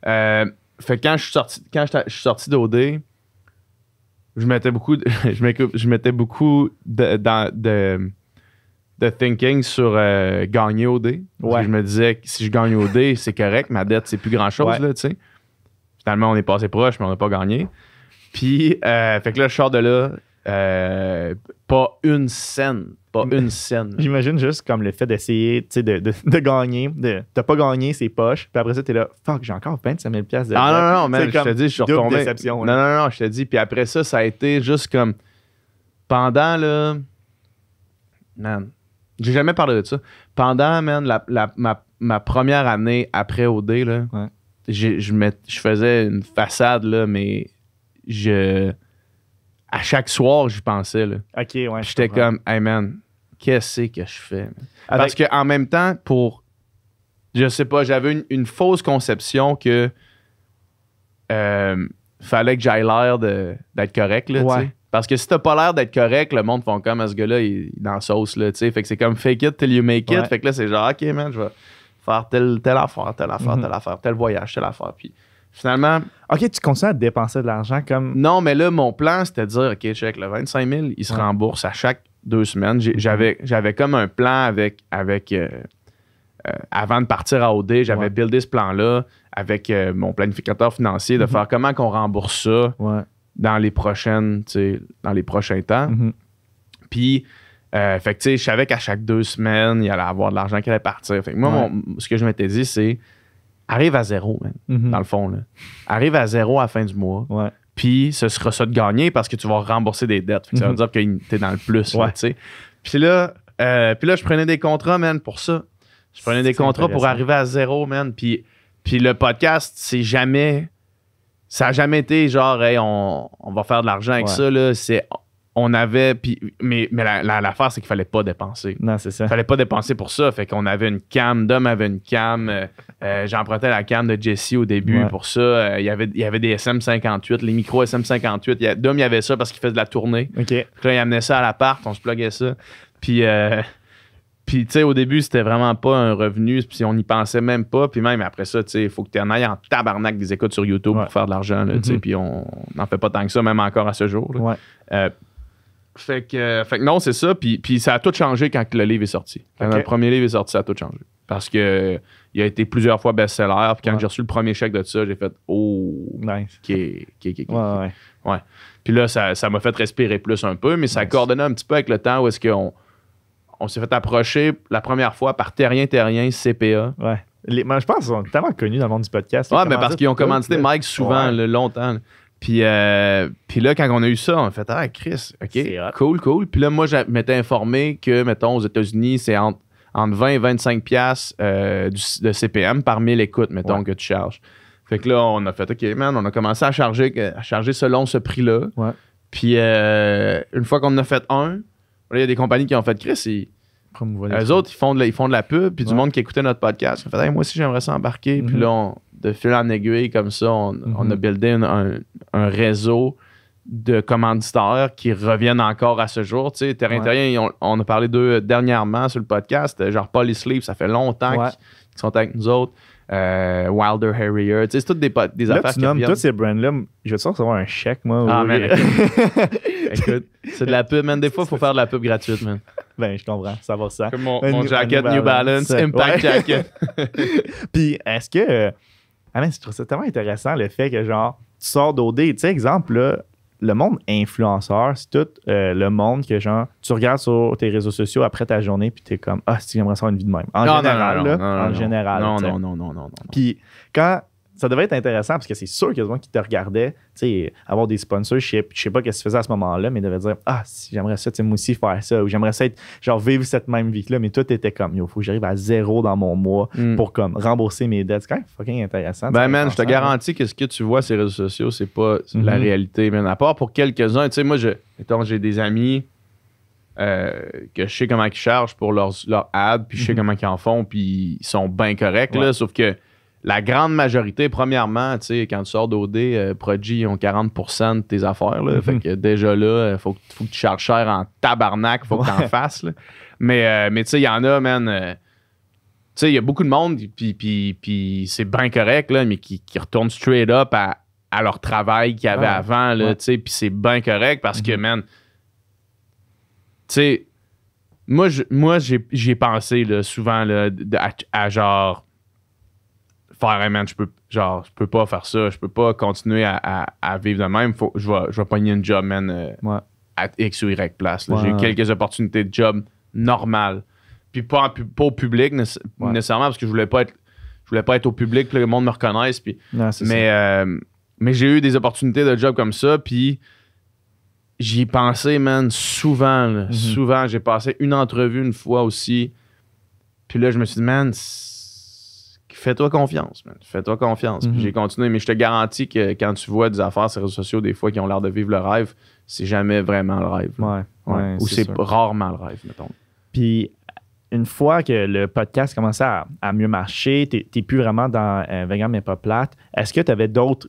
euh, fait quand je suis sorti, quand je, suis sorti d'OD, je mettais beaucoup, de, je mettais beaucoup de, de, thinking sur euh, gagner OD. je me disais que si je gagne OD, c'est correct, ma dette c'est plus grand chose là, Finalement, on est passé proche, mais on n'a pas gagné. Puis, euh, fait que là, je sors de là, euh, pas une scène. Pas mm. une scène. J'imagine juste comme le fait d'essayer de, de, de, gagner, de, pas gagner ses poches, puis après ça, t'es là, fuck, j'ai encore 25 000 de. Ah, non, non, non, man, je te dis, je suis retombé. non, non, non, je te dis. Puis après ça, ça a été juste comme. Pendant, là. Man, j'ai jamais parlé de ça. Pendant, man, ma, première année après OD, là, ouais. je faisais une façade, là, mais je. À chaque soir, je pensais. Là. OK, ouais. J'étais comme, hey man, qu'est-ce que je fais? Parce qu'en même temps, pour. Je sais pas, j'avais une, fausse conception que. Euh, fallait que j'aille l'air d'être correct, là, Parce que si t'as pas l'air d'être correct, le monde font comme, à ah, ce gars-là, il, est dans la sauce, là, sais, Fait que c'est comme fake it till you make it. Fait que là, c'est genre, OK, man, je vais faire telle, affaire, telle affaire, mm-hmm. telle affaire, tel voyage, telle affaire. Puis Finalement. OK, tu conseilles à dépenser de l'argent comme. Non, mais là, mon plan, c'était de dire, OK, check, le 25 000, il se rembourse à chaque deux semaines. J'avais, comme un plan avec. avec euh, euh, avant de partir à OD, j'avais buildé ce plan-là avec euh, mon planificateur financier de mm-hmm. faire comment qu'on rembourse ça dans les prochaines, dans les prochains temps. Mm-hmm. Puis, euh, je savais qu'à chaque deux semaines, il allait avoir de l'argent qui allait partir. Fait que moi, ce que je m'étais dit, c'est arrive à zéro, man, mhm. dans le fond. Là. Arrive à zéro à la fin du mois. Puis ce sera ça de gagner parce que tu vas rembourser des dettes. ça veut mhm. dire que tu es dans le plus. Là, puis là, euh, puis là, je prenais des contrats, man, pour ça. Je prenais des contrats pour arriver à zéro, man. Puis, le podcast, c'est jamais. Ça n'a jamais été genre, hey, on, va faire de l'argent avec ça. C'est on avait. mais mais l'affaire, la, c'est qu'il fallait pas dépenser. Non, c'est ça. Il fallait pas dépenser pour ça. Fait qu'on avait une cam. Dom avait une cam. Euh, euh, J'empruntais la cam de Jesse au début pour ça. Euh, il, y avait, y avait des SM58, les micro SM58. Dom, il y avait ça parce qu'il faisait de la tournée. OK. Puis il amenait ça à l'appart. On se pluguait ça. Puis. au début, c'était vraiment pas un revenu, puis on n'y pensait même pas. Puis même après ça, il faut que tu en ailles en tabarnak des écoutes sur YouTube pour faire de l'argent, mm-hmm. puis on n'en fait pas tant que ça, même encore à ce jour. Fait que, euh, fait non, c'est ça. Puis, puis ça a tout changé quand le livre est sorti. Quand le premier livre est sorti, ça a tout changé. Parce que euh, il a été plusieurs fois best-seller. Puis quand j'ai reçu le premier chèque de ça, j'ai fait Oh, nice. Qui qui qui ouais, Puis là, ça, ça m'a fait respirer plus un peu, mais ça coordonna un petit peu avec le temps où est-ce qu'on on, s'est fait approcher la première fois par Terrien Terrien CPA. Ouais. je pense qu'ils sont tellement connus dans le monde du podcast. Ouais, mais parce qu'ils ont commandité Mike souvent, le, longtemps. Euh, puis, là, quand on a eu ça, on a fait Ah, Chris, OK, cool, cool. Puis là, moi, je m'étais informé que, mettons, aux États-Unis, c'est entre, 20 et 25 pièces euh, de CPM par mille écoutes, mettons, que tu charges. Fait que là, on a fait OK, man, on a commencé à charger, euh, à charger selon ce prix-là. Puis une fois qu'on en a fait un, il y a des compagnies qui ont fait Chris, les eux autres, ils font, de la, ils font de la pub, puis du monde qui écoutait notre podcast. fait, moi aussi, j'aimerais s'embarquer. » Puis mhm. là, de fil en aiguille, comme ça, on, mhm. a buildé un, un, réseau de commanditaires qui reviennent encore à ce jour. Tu sais, Terrain on, a parlé d'eux dernièrement sur le podcast. Euh, genre, Paul Sleep, ça fait longtemps qu'ils sont avec nous autres. Euh, Wilder Harrier, tu sais, c'est toutes des, des là, affaires tu nommes tous ces brands-là. Je vais te un chèque, moi. Ah, écoute, c'est de la pub, man. Des fois, il faut faire de la pub gratuite, man. Ben, je comprends, ça va ça. mon, mon, jacket New, Balance, Impact Jacket. Puis, est-ce que. Euh, ah, mais je trouve ça tellement intéressant le fait que, genre, tu sors d'OD. Tu sais, exemple, le monde influenceur, c'est tout euh, le monde que, genre, tu regardes sur tes réseaux sociaux après ta journée, puis t'es comme, ah, si j'aimerais avoir une vie de même. En général, non, en général. Non, non, non, non, non. Puis, quand ça devait être intéressant parce que c'est sûr qu'il y a des gens qui te regardaient, tu sais, avoir des sponsorships. Je sais pas ce qui se faisait à ce moment-là, mais ils devaient dire Ah, si j'aimerais ça, tu sais, moi aussi faire ça, ou j'aimerais ça être, genre, vivre cette même vie-là. Mais tout était comme, il faut que j'arrive à zéro dans mon mois mm. pour, comme, rembourser mes dettes. C'est quand même fucking intéressant. Ben, man, je te garantis que ce que tu vois sur les réseaux sociaux, c'est pas la mm-hmm. réalité, Mais À part pour quelques-uns, tu sais, moi, je, j'ai des amis. Euh, que je sais comment ils chargent pour leur ad, puis je sais mm-hmm. comment ils en font, puis ils sont bien corrects, là, sauf que la grande majorité, premièrement, tu sais, quand tu sors d'OD, euh, Prodigy, ils ont 40% de tes affaires. Là, Fait mhm. que déjà là, euh, faut, que, faut que tu charges cher en tabarnak, faut que tu en fasses. Euh, mais, tu sais, il y en a, man. tu sais, il y a beaucoup de monde, puis, puis, puis c'est bien correct, là, mais qui, qui retournent straight up à, leur travail qu'ils avaient avant, là, tu sais, puis c'est bien correct parce que, mhm. man, tu sais, moi, j'ai pensé là, souvent là, à genre faire man, je peux genre je peux pas faire ça, je peux pas continuer à, vivre de même, faut, je vais je vais pogner une job man euh, à X ou Y place. J'ai eu quelques opportunités de job normal. Puis pas, au public nécessairement parce que je voulais pas être je voulais pas être au public, que le monde me reconnaisse. Puis, mais euh, mais j'ai eu des opportunités de job comme ça, puis j'y ai pensé, man, souvent. Mm-hmm. Souvent, j'ai passé une entrevue une fois aussi. Puis là, je me suis dit, man, fais-toi confiance, man. Fais-toi confiance. Mhm. J'ai continué, mais je te garantis que quand tu vois des affaires sur les réseaux sociaux, des fois, qui ont l'air de vivre le rêve, c'est jamais vraiment le rêve. Ouais, Ou c'est rarement le rêve, mettons. Puis, une fois que le podcast commençait à, mieux marcher, tu plus vraiment dans un euh, Vegan mais pas plate, est-ce que tu avais d'autres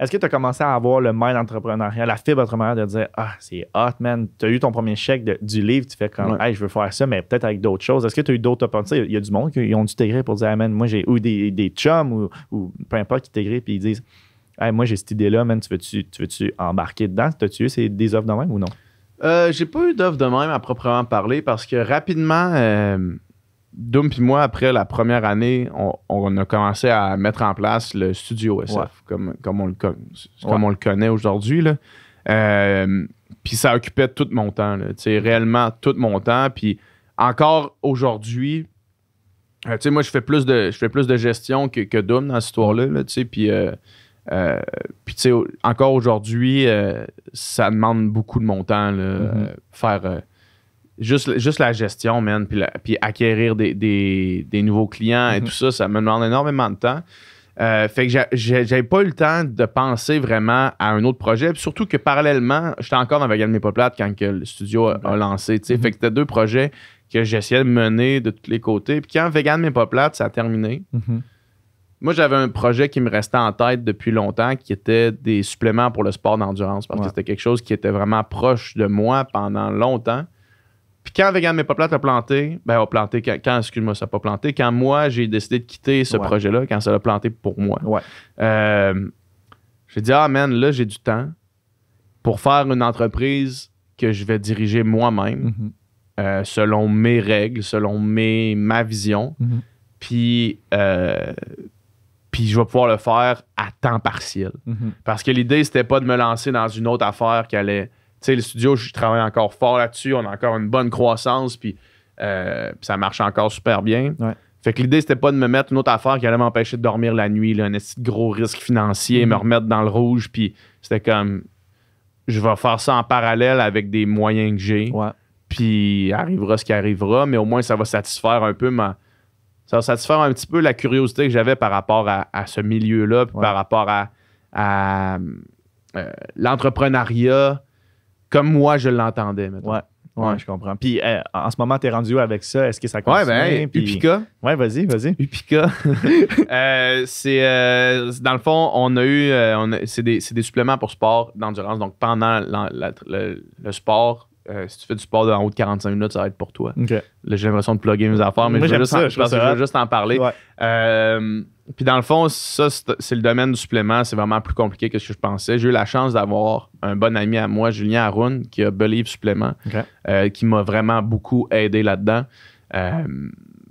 est-ce que tu as commencé à avoir le mind entrepreneurial, la fibre entrepreneuriale de dire Ah, c'est hot, man. Tu as eu ton premier chèque du livre, tu fais comme Hey, je veux faire ça, mais peut-être avec d'autres choses. Est-ce que tu as eu d'autres opportunités Il y a du monde qui ont dû t'égrer pour dire Ah, man, moi j'ai. ou des, chums ou, peu importe qui t'égrent, puis ils disent Hey, moi j'ai cette idée-là, man, tu veux-tu tu veux -tu embarquer dedans T'as-tu eu des offres de même ou non euh, J'ai pas eu d'offres de même à proprement parler parce que rapidement. Euh, Doom puis moi, après la première année, on, a commencé à mettre en place le studio SF, comme, comme, on le, comme, on le connaît aujourd'hui. Euh, puis ça occupait tout mon temps, réellement tout mon temps. Puis encore aujourd'hui, euh, moi, je fais plus de je fais plus de gestion que, que Doom dans cette histoire-là. puis euh, encore aujourd'hui, ça demande beaucoup de mon temps mm-hmm. faire Juste, la gestion, man, puis, puis acquérir des, nouveaux clients et mhm. tout ça, ça me demande énormément de temps. Euh, fait que j'avais pas eu le temps de penser vraiment à un autre projet. surtout que parallèlement, j'étais encore dans Vegan Mépoplate quand que le studio a, lancé. Mhm. Fait que c'était deux projets que j'essayais de mener de tous les côtés. Puis quand Vegan Mais ça a terminé. Mhm. Moi, j'avais un projet qui me restait en tête depuis longtemps qui était des suppléments pour le sport d'endurance parce que c'était quelque chose qui était vraiment proche de moi pendant longtemps. Puis quand Vegan Mais Pas a planté, ben a planté, quand, excuse-moi, ça n'a pas planté, quand moi j'ai décidé de quitter ce projet-là, quand ça l'a planté pour moi, ouais. Euh, j'ai dit, ah man, là j'ai du temps pour faire une entreprise que je vais diriger moi-même, mhm. euh, selon mes règles, selon mes, ma vision. Mhm. Puis, euh, puis je vais pouvoir le faire à temps partiel. Mhm. Parce que l'idée, c'était pas de me lancer dans une autre affaire qui allait sais, le studio, je travaille encore fort là-dessus. On a encore une bonne croissance. Puis euh, ça marche encore super bien. Fait que l'idée, c'était pas de me mettre une autre affaire qui allait m'empêcher de dormir la nuit, là, un gros risque financier, mm-hmm. me remettre dans le rouge. Puis c'était comme, je vais faire ça en parallèle avec des moyens que j'ai. Puis arrivera ce qui arrivera, mais au moins ça va satisfaire un peu ma. Ça va satisfaire un petit peu la curiosité que j'avais par rapport à, ce milieu-là, par rapport à, euh, l'entrepreneuriat, comme moi, je l'entendais. maintenant. Ouais. Ouais, je comprends. Puis eh, en ce moment, tu es rendu avec ça? Est-ce que ça continue? Ouais, ben, Puis... Ouais, vas-y, vas-y. Upika. Euh, c'est, euh, dans le fond, on a eu, euh, c'est, des, suppléments pour sport d'endurance. Donc pendant le, sport, euh, si tu fais du sport en haut de 45 minutes, ça va être pour toi. J'ai l'impression de plugger mes affaires, mais je, veux juste en, parler. Euh, puis dans le fond, ça, c'est le domaine du supplément. C'est vraiment plus compliqué que ce que je pensais. J'ai eu la chance d'avoir un bon ami à moi, Julien Arun, qui a Believe Supplément, euh, qui m'a vraiment beaucoup aidé là-dedans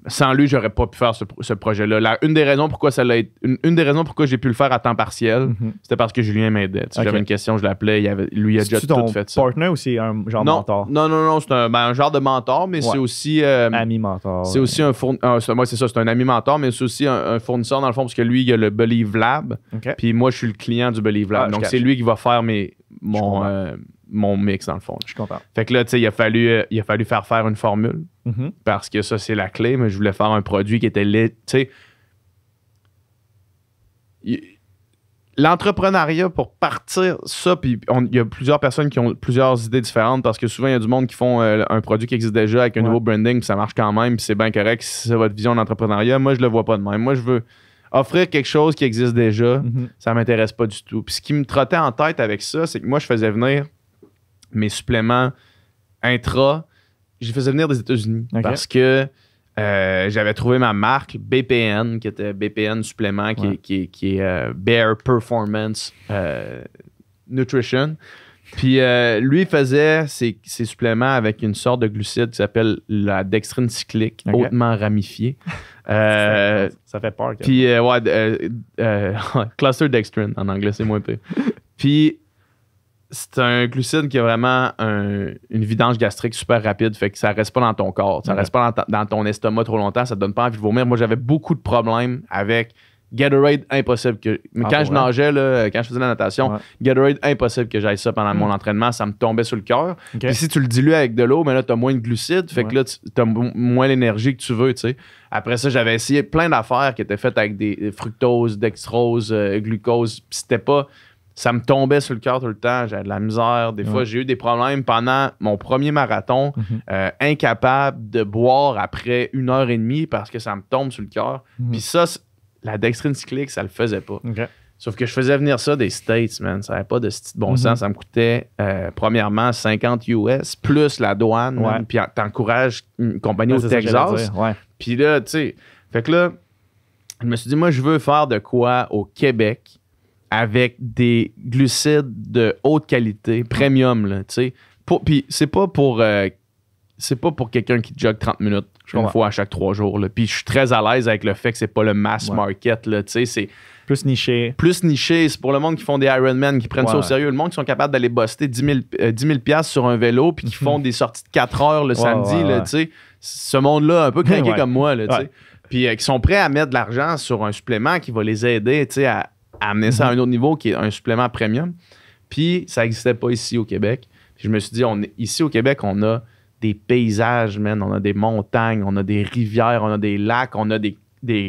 sans lui, j'aurais pas pu faire ce, projet-là. une des raisons pourquoi ça l'a été, une, des raisons pourquoi j'ai pu le faire à temps partiel, mhm. c'était parce que Julien m'aidait. J'avais une question, je l'appelais, il avait, lui il a déjà tout fait ça. Partner ou c'est un genre de mentor Non, non, non, c'est un, ben, genre de mentor, mais c'est aussi euh, ami mentor. C'est aussi un fournisseur. Ah, moi, c'est ça, c'est un ami mentor, mais c'est aussi un, fournisseur dans le fond parce que lui, il a le Believe Lab, puis moi, je suis le client du Believe Lab, ah, donc c'est lui qui va faire mes mon mon mix, dans le fond. Je suis content. Fait que là, tu sais, il, a fallu, euh, il a fallu faire faire une formule mm-hmm. parce que ça, c'est la clé, mais je voulais faire un produit qui était Tu sais, l'entrepreneuriat pour partir ça, puis il y a plusieurs personnes qui ont plusieurs idées différentes parce que souvent, il y a du monde qui font euh, un produit qui existe déjà avec un nouveau branding, puis ça marche quand même, puis c'est bien correct c'est votre vision d'entrepreneuriat. Moi, je le vois pas de même. Moi, je veux offrir quelque chose qui existe déjà, mm-hmm. ça m'intéresse pas du tout. Puis ce qui me trottait en tête avec ça, c'est que moi, je faisais venir mes suppléments intra, je les faisais venir des États-Unis parce que euh, j'avais trouvé ma marque BPN, qui était BPN supplément, qui, est, qui, euh, Bear Performance euh, Nutrition. Puis lui, faisait ses, suppléments avec une sorte de glucide qui s'appelle la dextrine cyclique, hautement ramifiée. ça, fait peur. Puis, ouais, cluster dextrine en anglais, c'est moins pire. Puis c'est un glucide qui a vraiment une vidange gastrique super rapide, fait que ça reste pas dans ton corps, ça reste pas dans, ton estomac trop longtemps, ça te donne pas envie de vomir. Moi, j'avais beaucoup de problèmes avec Gatorade, impossible que. Ah, quand je nageais, quand je faisais la natation, Gatorade, impossible que j'aille ça pendant mon hmm. entraînement, ça me tombait sur le cœur. Puis si tu le dilues avec de l'eau, mais là, t'as moins de glucides, fait que là, t'as moins l'énergie que tu veux, tu sais. Après ça, j'avais essayé plein d'affaires qui étaient faites avec des fructose, dextrose, euh, glucose, c'était pas ça me tombait sur le cœur tout le temps. J'avais de la misère. Des fois, j'ai eu des problèmes pendant mon premier marathon, mhm. euh, incapable de boire après une heure et demie parce que ça me tombe sur le cœur. Mhm. Puis ça, la dextrine cyclique, ça le faisait pas. Sauf que je faisais venir ça des States, man. Ça n'avait pas de bon mhm. sens. Ça me coûtait, euh, premièrement, 50 US, plus la douane. Puis t'encourages une compagnie au Texas. Puis là, tu sais, fait que là, je me suis dit, moi, je veux faire de quoi au Québec avec des glucides de haute qualité, premium, là, tu sais. Puis c'est pas pour... Euh, c'est pas pour quelqu'un qui jogue 30 minutes une fois à chaque trois jours. Là. Puis je suis très à l'aise avec le fait que c'est pas le mass market. Là, c'est plus niché. Plus niché. C'est pour le monde qui font des Ironman, qui prennent ça au sérieux. Le monde qui sont capables d'aller bosser 10 000, sur un vélo puis qui mhm. font des sorties de 4 heures le samedi. Là, ce monde-là, un peu craqué comme moi. Là, Puis euh, qui sont prêts à mettre de l'argent sur un supplément qui va les aider à, amener ça à mhm. un autre niveau qui est un supplément premium. Puis ça n'existait pas ici au Québec. Puis je me suis dit, on, ici au Québec, on a des paysages, man. On a des montagnes, on a des rivières, on a des lacs, on a des,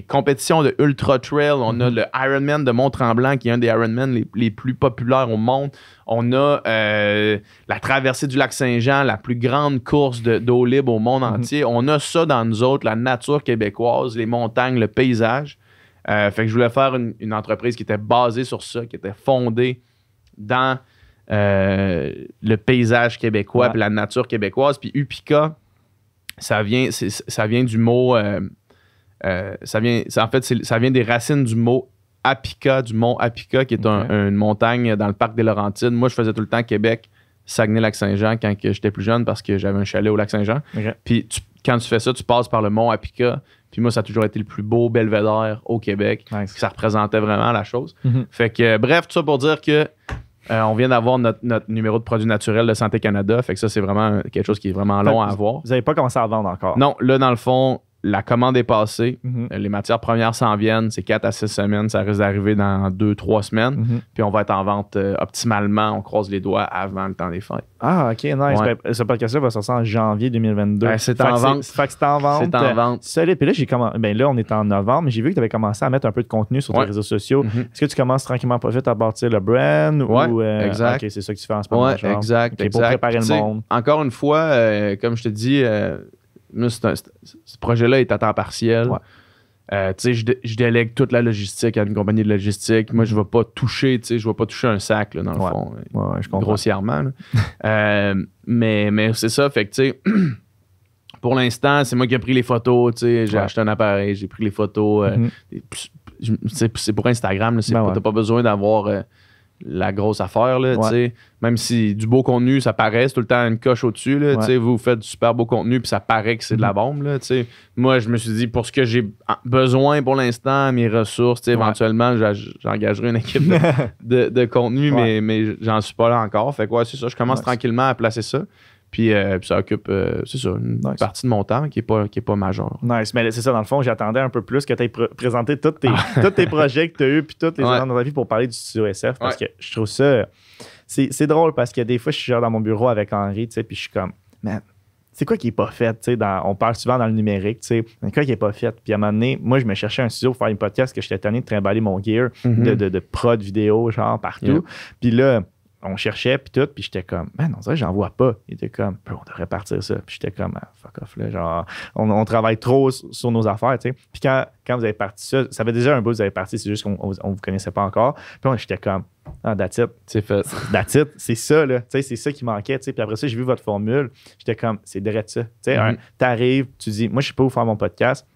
compétitions de ultra trail. On a mhm. le Ironman de Mont-Tremblant, qui est un des Ironman les, plus populaires au monde. On a euh, la traversée du lac Saint-Jean, la plus grande course d'eau libre au monde mhm. entier. On a ça dans nous autres, la nature québécoise, les montagnes, le paysage. Euh, fait que je voulais faire une, entreprise qui était basée sur ça, qui était fondée dans euh, le paysage québécois, puis la nature québécoise. Puis Upica, ça vient, ça vient du mot. Euh, ça vient, en fait, ça vient des racines du mot Apica, du mont Apica, qui est une montagne dans le parc des Laurentides. Moi, je faisais tout le temps Québec Saguenay-Lac-Saint-Jean quand j'étais plus jeune parce que j'avais un chalet au Lac-Saint-Jean. Puis quand tu fais ça, tu passes par le mont Apica. Puis moi, ça a toujours été le plus beau belvédère au Québec. Ça représentait vraiment la chose. Mm-hmm. Fait que, bref, tout ça pour dire que euh, on vient d'avoir notre, numéro de produit naturel de Santé Canada. Fait que ça, c'est vraiment quelque chose qui est vraiment long à avoir. Vous n'avez pas commencé à vendre encore? Non, là, dans le fond, la commande est passée, mhm. euh, les matières premières s'en viennent, c'est 4 à 6 semaines, ça risque d'arriver dans 2-3 semaines, mhm. puis on va être en vente euh, optimalement, on croise les doigts avant le temps des fêtes. Ah, ok, nice. Ben, ce podcast-là va sortir en janvier 2022. Ben, c'est en, vente. Fait que c'est en vente. C'est en vente. Puis là, ben là, on est en novembre, mais j'ai vu que tu avais commencé à mettre un peu de contenu sur tes réseaux sociaux. Mhm. Est-ce que tu commences tranquillement pas vite à bâtir le brand Oui, ou, euh, exact. Ok, c'est ça que tu fais en ce moment. exact. Pour préparer le monde. Encore une fois, comme je te dis, ce projet-là est à temps partiel. Euh, je, délègue toute la logistique à une compagnie de logistique. Moi, je ne vais pas toucher, je vais pas toucher un sac, là, dans le fond. grossièrement. Euh, mais, mais c'est ça, fait pour l'instant, c'est moi qui ai pris les photos. J'ai acheté un appareil, j'ai pris les photos. Euh, mm-hmm. C'est pour Instagram, tu n'as ben pas besoin d'avoir la grosse affaire. Là, Même si du beau contenu, ça paraît, c'est tout le temps une coche au-dessus. Vous faites du super beau contenu, puis ça paraît que c'est de la mhm. bombe. Moi, je me suis dit, pour ce que j'ai besoin pour l'instant, mes ressources, éventuellement, j'engagerai une équipe de, contenu, mais, j'en suis pas là encore. Fait quoi c'est ça, je commence tranquillement à placer ça. Euh, puis, ça occupe, euh, c'est ça, une partie de mon temps qui n'est pas, est pas majeure. Nice. Mais c'est ça, dans le fond, j'attendais un peu plus que tu aies présenté ah. tous tes, projets que tu as eu puis toutes les ouais. dans ta vie pour parler du studio SF parce que je trouve ça. C'est drôle parce que des fois, je suis genre dans mon bureau avec Henri, tu sais, puis je suis comme, man, c'est quoi qui n'est pas fait? dans, on parle souvent dans le numérique, tu sais, c'est quoi qui n'est pas fait? Puis à un moment donné, moi, je me cherchais un studio pour faire une podcast que j'étais tanné de trimballer mon gear mm-hmm. de, de, prod vidéo, genre partout. Puis là, on cherchait, puis tout, puis j'étais comme, man, non ça j'en vois pas. Il était comme, on devrait partir ça. Puis j'étais comme, ah, fuck off, là, genre, on, travaille trop sur nos affaires, tu sais. Puis quand, quand vous avez parti ça, ça fait déjà un bout que vous avez parti, c'est juste qu'on on vous connaissait pas encore. Puis j'étais comme, ah, that's C'est fait. C'est ça, là. Tu sais, c'est ça qui manquait, tu sais. Puis après ça, j'ai vu votre formule. J'étais comme, c'est direct ça. Tu sais, mm-hmm. t'arrives, tu dis, moi, je sais pas où faire mon podcast.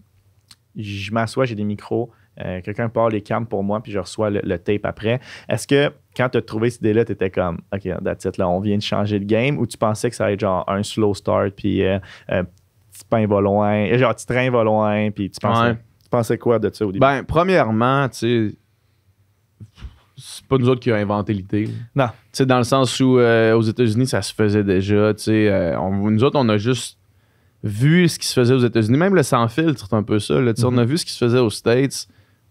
Je m'assois, j'ai des micros euh, quelqu'un part les camps pour moi, puis je reçois le, tape après. Est-ce que quand tu as trouvé cette idée-là, tu étais comme, OK, là, on vient de changer de game, ou tu pensais que ça allait être genre un slow start, puis euh, euh, petit va loin, genre tu train va loin, puis tu pensais, quoi de ça au début? Ben, premièrement, tu sais, c'est pas nous autres qui avons inventé l'idée. Non. Tu dans le sens où aux États-Unis, ça se faisait déjà. Tu sais, nous autres, on a juste vu ce qui se faisait aux États-Unis. Même le sans-filtre, un peu ça. Là, On a mm-hmm. vu ce qui se faisait aux States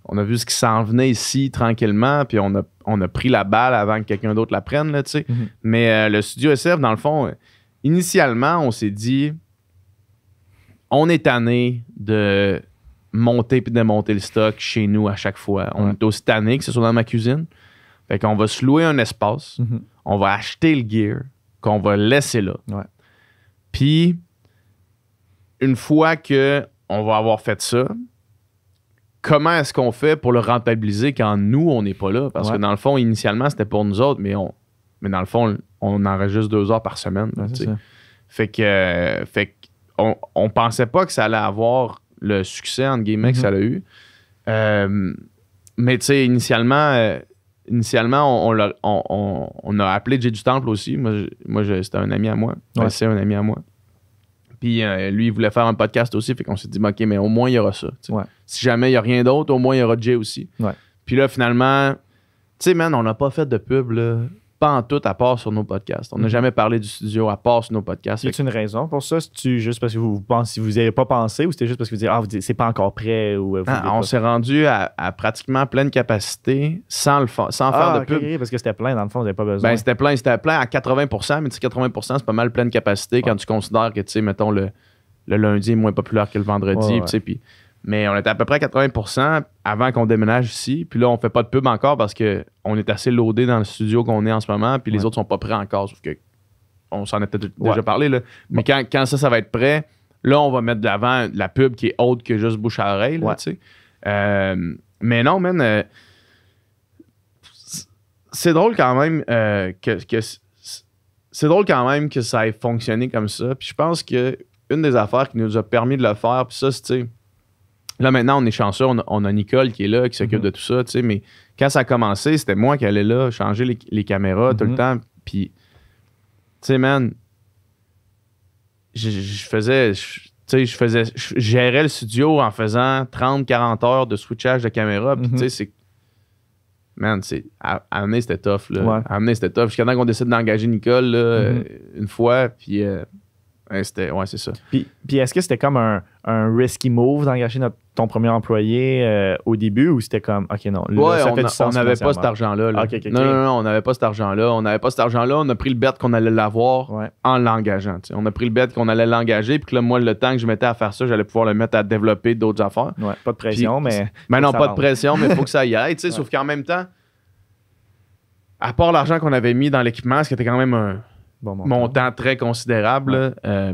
on a vu ce qui s'en venait ici tranquillement, puis on a, pris la balle avant que quelqu'un d'autre la prenne, là, tu mhm. Mais euh, le studio SF, dans le fond, euh, initialement, on s'est dit, on est tanné de monter puis démonter le stock chez nous à chaque fois. On est aussi tanné que ce soit dans ma cuisine. Fait qu'on va se louer un espace, mhm. on va acheter le gear qu'on va laisser là. Puis, une fois que on va avoir fait ça, comment est-ce qu'on fait pour le rentabiliser quand nous, on n'est pas là? Parce que dans le fond, initialement, c'était pour nous autres, mais on mais dans le fond, on juste deux heures par semaine. fait que on, pensait pas que ça allait avoir le succès en guillemets que ça mhm. a eu. Euh, mais tu sais, initialement, euh, initialement, on, on, a appelé J'ai du Temple aussi. Moi, moi c'était un ami à moi. C'est un ami à moi. Puis euh, lui, il voulait faire un podcast aussi. Fait qu'on s'est dit, ben, OK, mais au moins, il y aura ça. Si jamais il n'y a rien d'autre, au moins, il y aura Jay aussi. Puis là, finalement, tu sais, man, on n'a pas fait de pub, là. Pas en tout, à part sur nos podcasts. On n'a mm. jamais parlé du studio à part sur nos podcasts. Y a une raison pour ça? cest juste parce que vous pensez, vous n'y avez pas pensé ou c'était juste parce que vous dites, ah, c'est pas encore prêt ou. Euh, ah, on s'est rendu à, pratiquement pleine capacité sans, le sans faire ah, de pub. parce que c'était plein, dans le fond, vous n'avez pas besoin. Ben, c'était plein, c'était plein à 80 mais 80 c'est pas mal pleine capacité quand tu considères que, tu sais, mettons, le, le lundi est moins populaire que le vendredi. Puis, mais on était à peu près à 80 avant qu'on déménage ici. Puis là, on fait pas de pub encore parce qu'on est assez loadé dans le studio qu'on est en ce moment. Puis les autres sont pas prêts encore. Sauf que on s'en était peut-être déjà parlé. Là. Mais quand, ça, ça va être prêt, là, on va mettre de l'avant la pub qui est autre que juste bouche à oreille. Euh, mais non, man. Euh, c'est drôle quand même euh, que, que c'est drôle quand même que ça ait fonctionné comme ça. Puis je pense que une des affaires qui nous a permis de le faire, puis ça, c'est Là, maintenant, on est chanceux, on a, Nicole qui est là, qui s'occupe mhm. de tout ça, tu sais, mais quand ça a commencé, c'était moi qui allais là changer les, caméras tout le mhm. temps. Puis, tu sais, man, je, faisais, tu sais, je faisais, je gérais le studio en faisant 30-40 heures de switchage de caméra. Puis, tu sais, mhm. c'est. Man, c'est. Amener, c'était tough, là. Ouais. c'était tough. Jusqu'à temps qu'on décide d'engager Nicole, là, une fois, puis. Euh, oui, c'était, ouais, c'est ça. Puis, puis est-ce que c'était comme un, un risky move d'engager notre, ton premier employé euh, au début ou c'était comme, OK, non, ça fait on, n'avait pas cet argent-là. non, non, non, on n'avait pas cet argent-là. On n'avait pas cet argent-là. On a pris le bête qu'on allait l'avoir en l'engageant. On a pris le bête qu'on allait l'engager. Puis que moi, le temps que je mettais à faire ça, j'allais pouvoir le mettre à développer d'autres affaires. pas de pression, mais. Mais ben non, pas de pression, mais il faut que ça y aille. Sauf qu'en même temps, à part l'argent qu'on avait mis dans l'équipement, ce qui était quand même un montant. très considérable. Euh,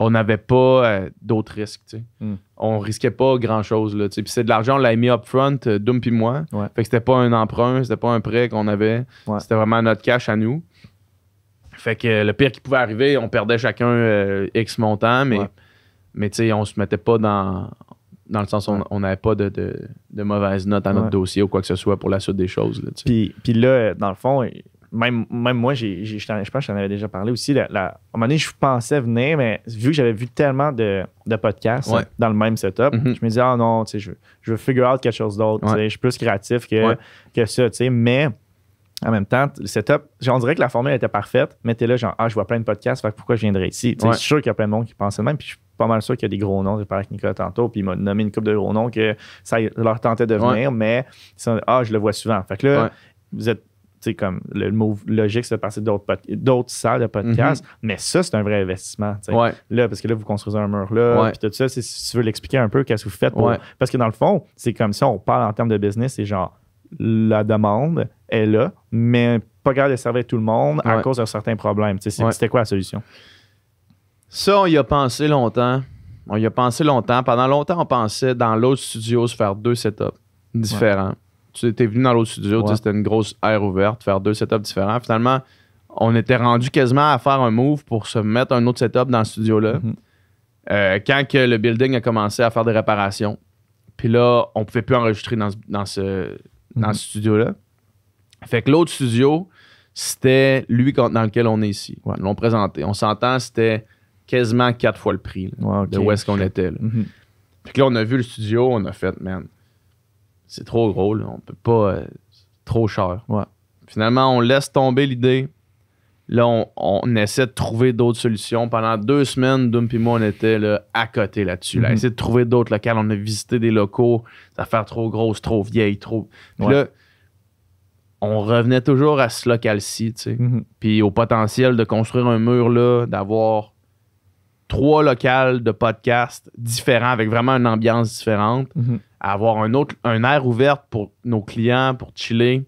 on n'avait pas euh, d'autres risques. Hmm. On risquait pas grand-chose. c'est de l'argent, on l'avait mis up front, euh, Doom puis moi. Fait que c'était pas un emprunt, c'était pas un prêt qu'on avait. C'était vraiment notre cash à nous. Fait que euh, le pire qui pouvait arriver, on perdait chacun X montant, mais, on se mettait pas dans. Dans le sens où on n'avait pas de, mauvaises notes mauvaise note à notre dossier ou quoi que ce soit pour la suite des choses. puis là, dans le fond, même, moi, j'ai, je, pense que je t'en avais déjà parlé aussi. à un moment donné, je pensais venir, mais vu que j'avais vu tellement de, podcasts dans le même setup, mm-hmm. je me disais, ah non, je, je veux figure out quelque chose d'autre. Je suis plus créatif que, que ça. Mais en même temps, le setup, on dirait que la formule était parfaite, mais es là, genre, ah, je vois plein de podcasts, pourquoi je viendrais ici? Je suis sûr qu'il y a plein de monde qui pensait même, puis je suis pas mal sûr qu'il y a des gros noms. J'ai parlé avec Nicolas tantôt, puis il m'a nommé une coupe de gros noms que ça leur tentait de venir, mais ah, je le vois souvent. Fait que là, vous êtes c'est comme le mot logique, c'est de passer d'autres salles de podcast. Mhm. Mais ça, c'est un vrai investissement. Là, parce que là, vous construisez un mur là, puis tout ça, si tu veux l'expliquer un peu, qu'est-ce que vous faites Parce que dans le fond, c'est comme ça, on parle en termes de business, c'est genre la demande est là, mais pas grave de servir tout le monde à cause d'un certain problème. C'était quoi la solution? Ça, on y a pensé longtemps. On y a pensé longtemps. Pendant longtemps, on pensait dans l'autre studio se faire deux setups différents. Tu étais venu dans l'autre studio, c'était une grosse aire ouverte, faire deux setups différents. Finalement, on était rendu quasiment à faire un move pour se mettre un autre setup dans ce studio-là. Mhm. Euh, quand que le building a commencé à faire des réparations, puis là, on ne pouvait plus enregistrer dans, ce, mhm. ce studio-là. Fait que l'autre studio, c'était lui dans lequel on est ici. Ouais. l'ont présenté. On s'entend, c'était quasiment quatre fois le prix de où est-ce qu'on était. Puis mhm. là, on a vu le studio, on a fait, man, c'est trop gros, on peut pas. Euh, trop cher. Finalement, on laisse tomber l'idée. Là, on, essaie de trouver d'autres solutions. Pendant deux semaines, Doom et moi, on était là, à côté là-dessus. On mm-hmm. a de trouver d'autres locales. On a visité des locaux, des affaires trop grosses, trop vieilles, trop. là, on revenait toujours à ce local-ci, mm-hmm. Puis au potentiel de construire un mur là, d'avoir trois locales de podcasts différents avec vraiment une ambiance différente. Mm-hmm avoir un autre, un air ouvert pour nos clients, pour chiller.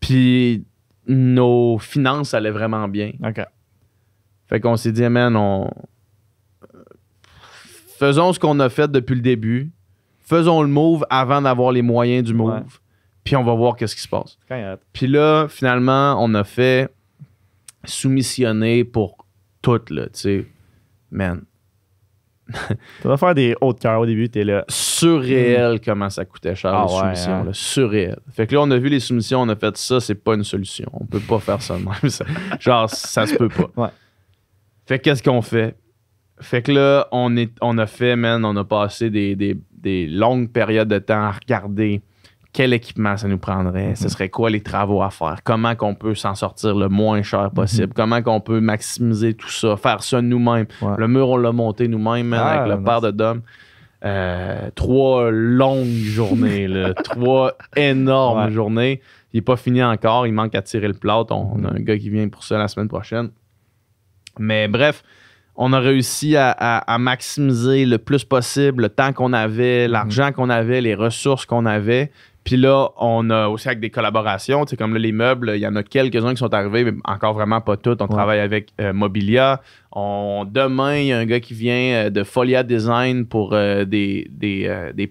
Puis nos finances allaient vraiment bien. OK. Fait qu'on s'est dit, ah, man, on. Faisons ce qu'on a fait depuis le début. Faisons le move avant d'avoir les moyens du move. Puis on va voir qu'est-ce qui se passe. Puis là, finalement, on a fait soumissionner pour tout, là, tu sais. Man, tu vas faire des hauts de au début, t'es là. Surréel comment ça coûtait cher ah les soumissions. Hein. surréel. Fait que là, on a vu les soumissions, on a fait ça, c'est pas une solution. On peut pas faire ça même. genre, ça se peut pas. Fait qu'est-ce qu'on fait? Fait que là, on, est, on a fait, man, on a passé des, des longues périodes de temps à regarder quel équipement ça nous prendrait, ce mhm. serait quoi les travaux à faire, comment qu'on peut s'en sortir le moins cher possible, mhm. comment qu'on peut maximiser tout ça, faire ça nous-mêmes. Le mur, on l'a monté nous-mêmes hein, ah, avec le père de Dom. Euh, trois longues journées, trois énormes journées. Il n'est pas fini encore, il manque à tirer le plat. On, mhm. a un gars qui vient pour ça la semaine prochaine. Mais bref, on a réussi à, maximiser le plus possible le temps qu'on avait, l'argent qu'on avait, les ressources qu'on avait. Puis là, on a aussi avec des collaborations, comme les meubles, il y en a quelques-uns qui sont arrivés, mais encore vraiment pas toutes. On travaille avec euh, Mobilia. demain, il y a un gars qui vient euh, de Folia Design pour euh, des,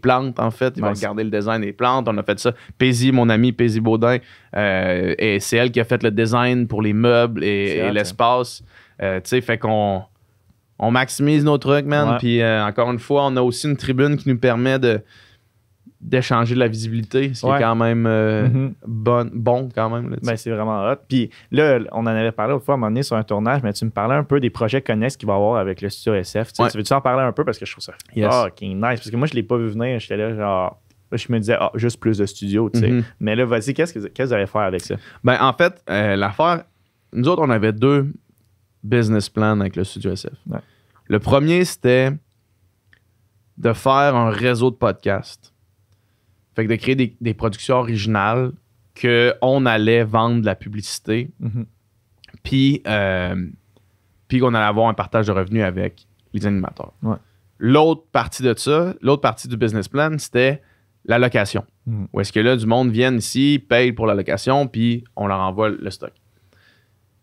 plantes, en fait. Il va regarder le design des plantes. On a fait ça. Paisy, mon ami Paisy Baudin, et c'est elle qui a fait le design pour les meubles et, hein. l'espace. tu sais, fait qu'on on maximise nos trucs, man. Puis encore une fois, on a aussi une tribune qui nous permet de d'échanger de la visibilité, ce qui est quand même euh, mhm. bon, quand même. Ben, c'est vraiment hot. Puis là, on en avait parlé autrefois à un moment donné sur un tournage, mais tu me parlais un peu des projets connexes qu'il va avoir avec le studio SF. Tu veux-tu en parler un peu parce que je trouve ça fucking nice? Parce que moi, je ne l'ai pas vu venir. J'étais là, genre, je me disais, ah, juste plus de studios, mhm. Mais là, vas-y, qu'est-ce que, vous allez faire avec ça? Ben, en fait, euh, l'affaire, nous autres, on avait deux business plans avec le studio SF. Le premier, c'était de faire un réseau de podcasts fait que de créer des, productions originales qu'on allait vendre de la publicité. Mhm. Puis, euh, puis qu'on allait avoir un partage de revenus avec les animateurs. L'autre partie de ça, l'autre partie du business plan, c'était la location. Mhm. Où est-ce que là, du monde vient ici, paye pour la location, puis on leur envoie le stock.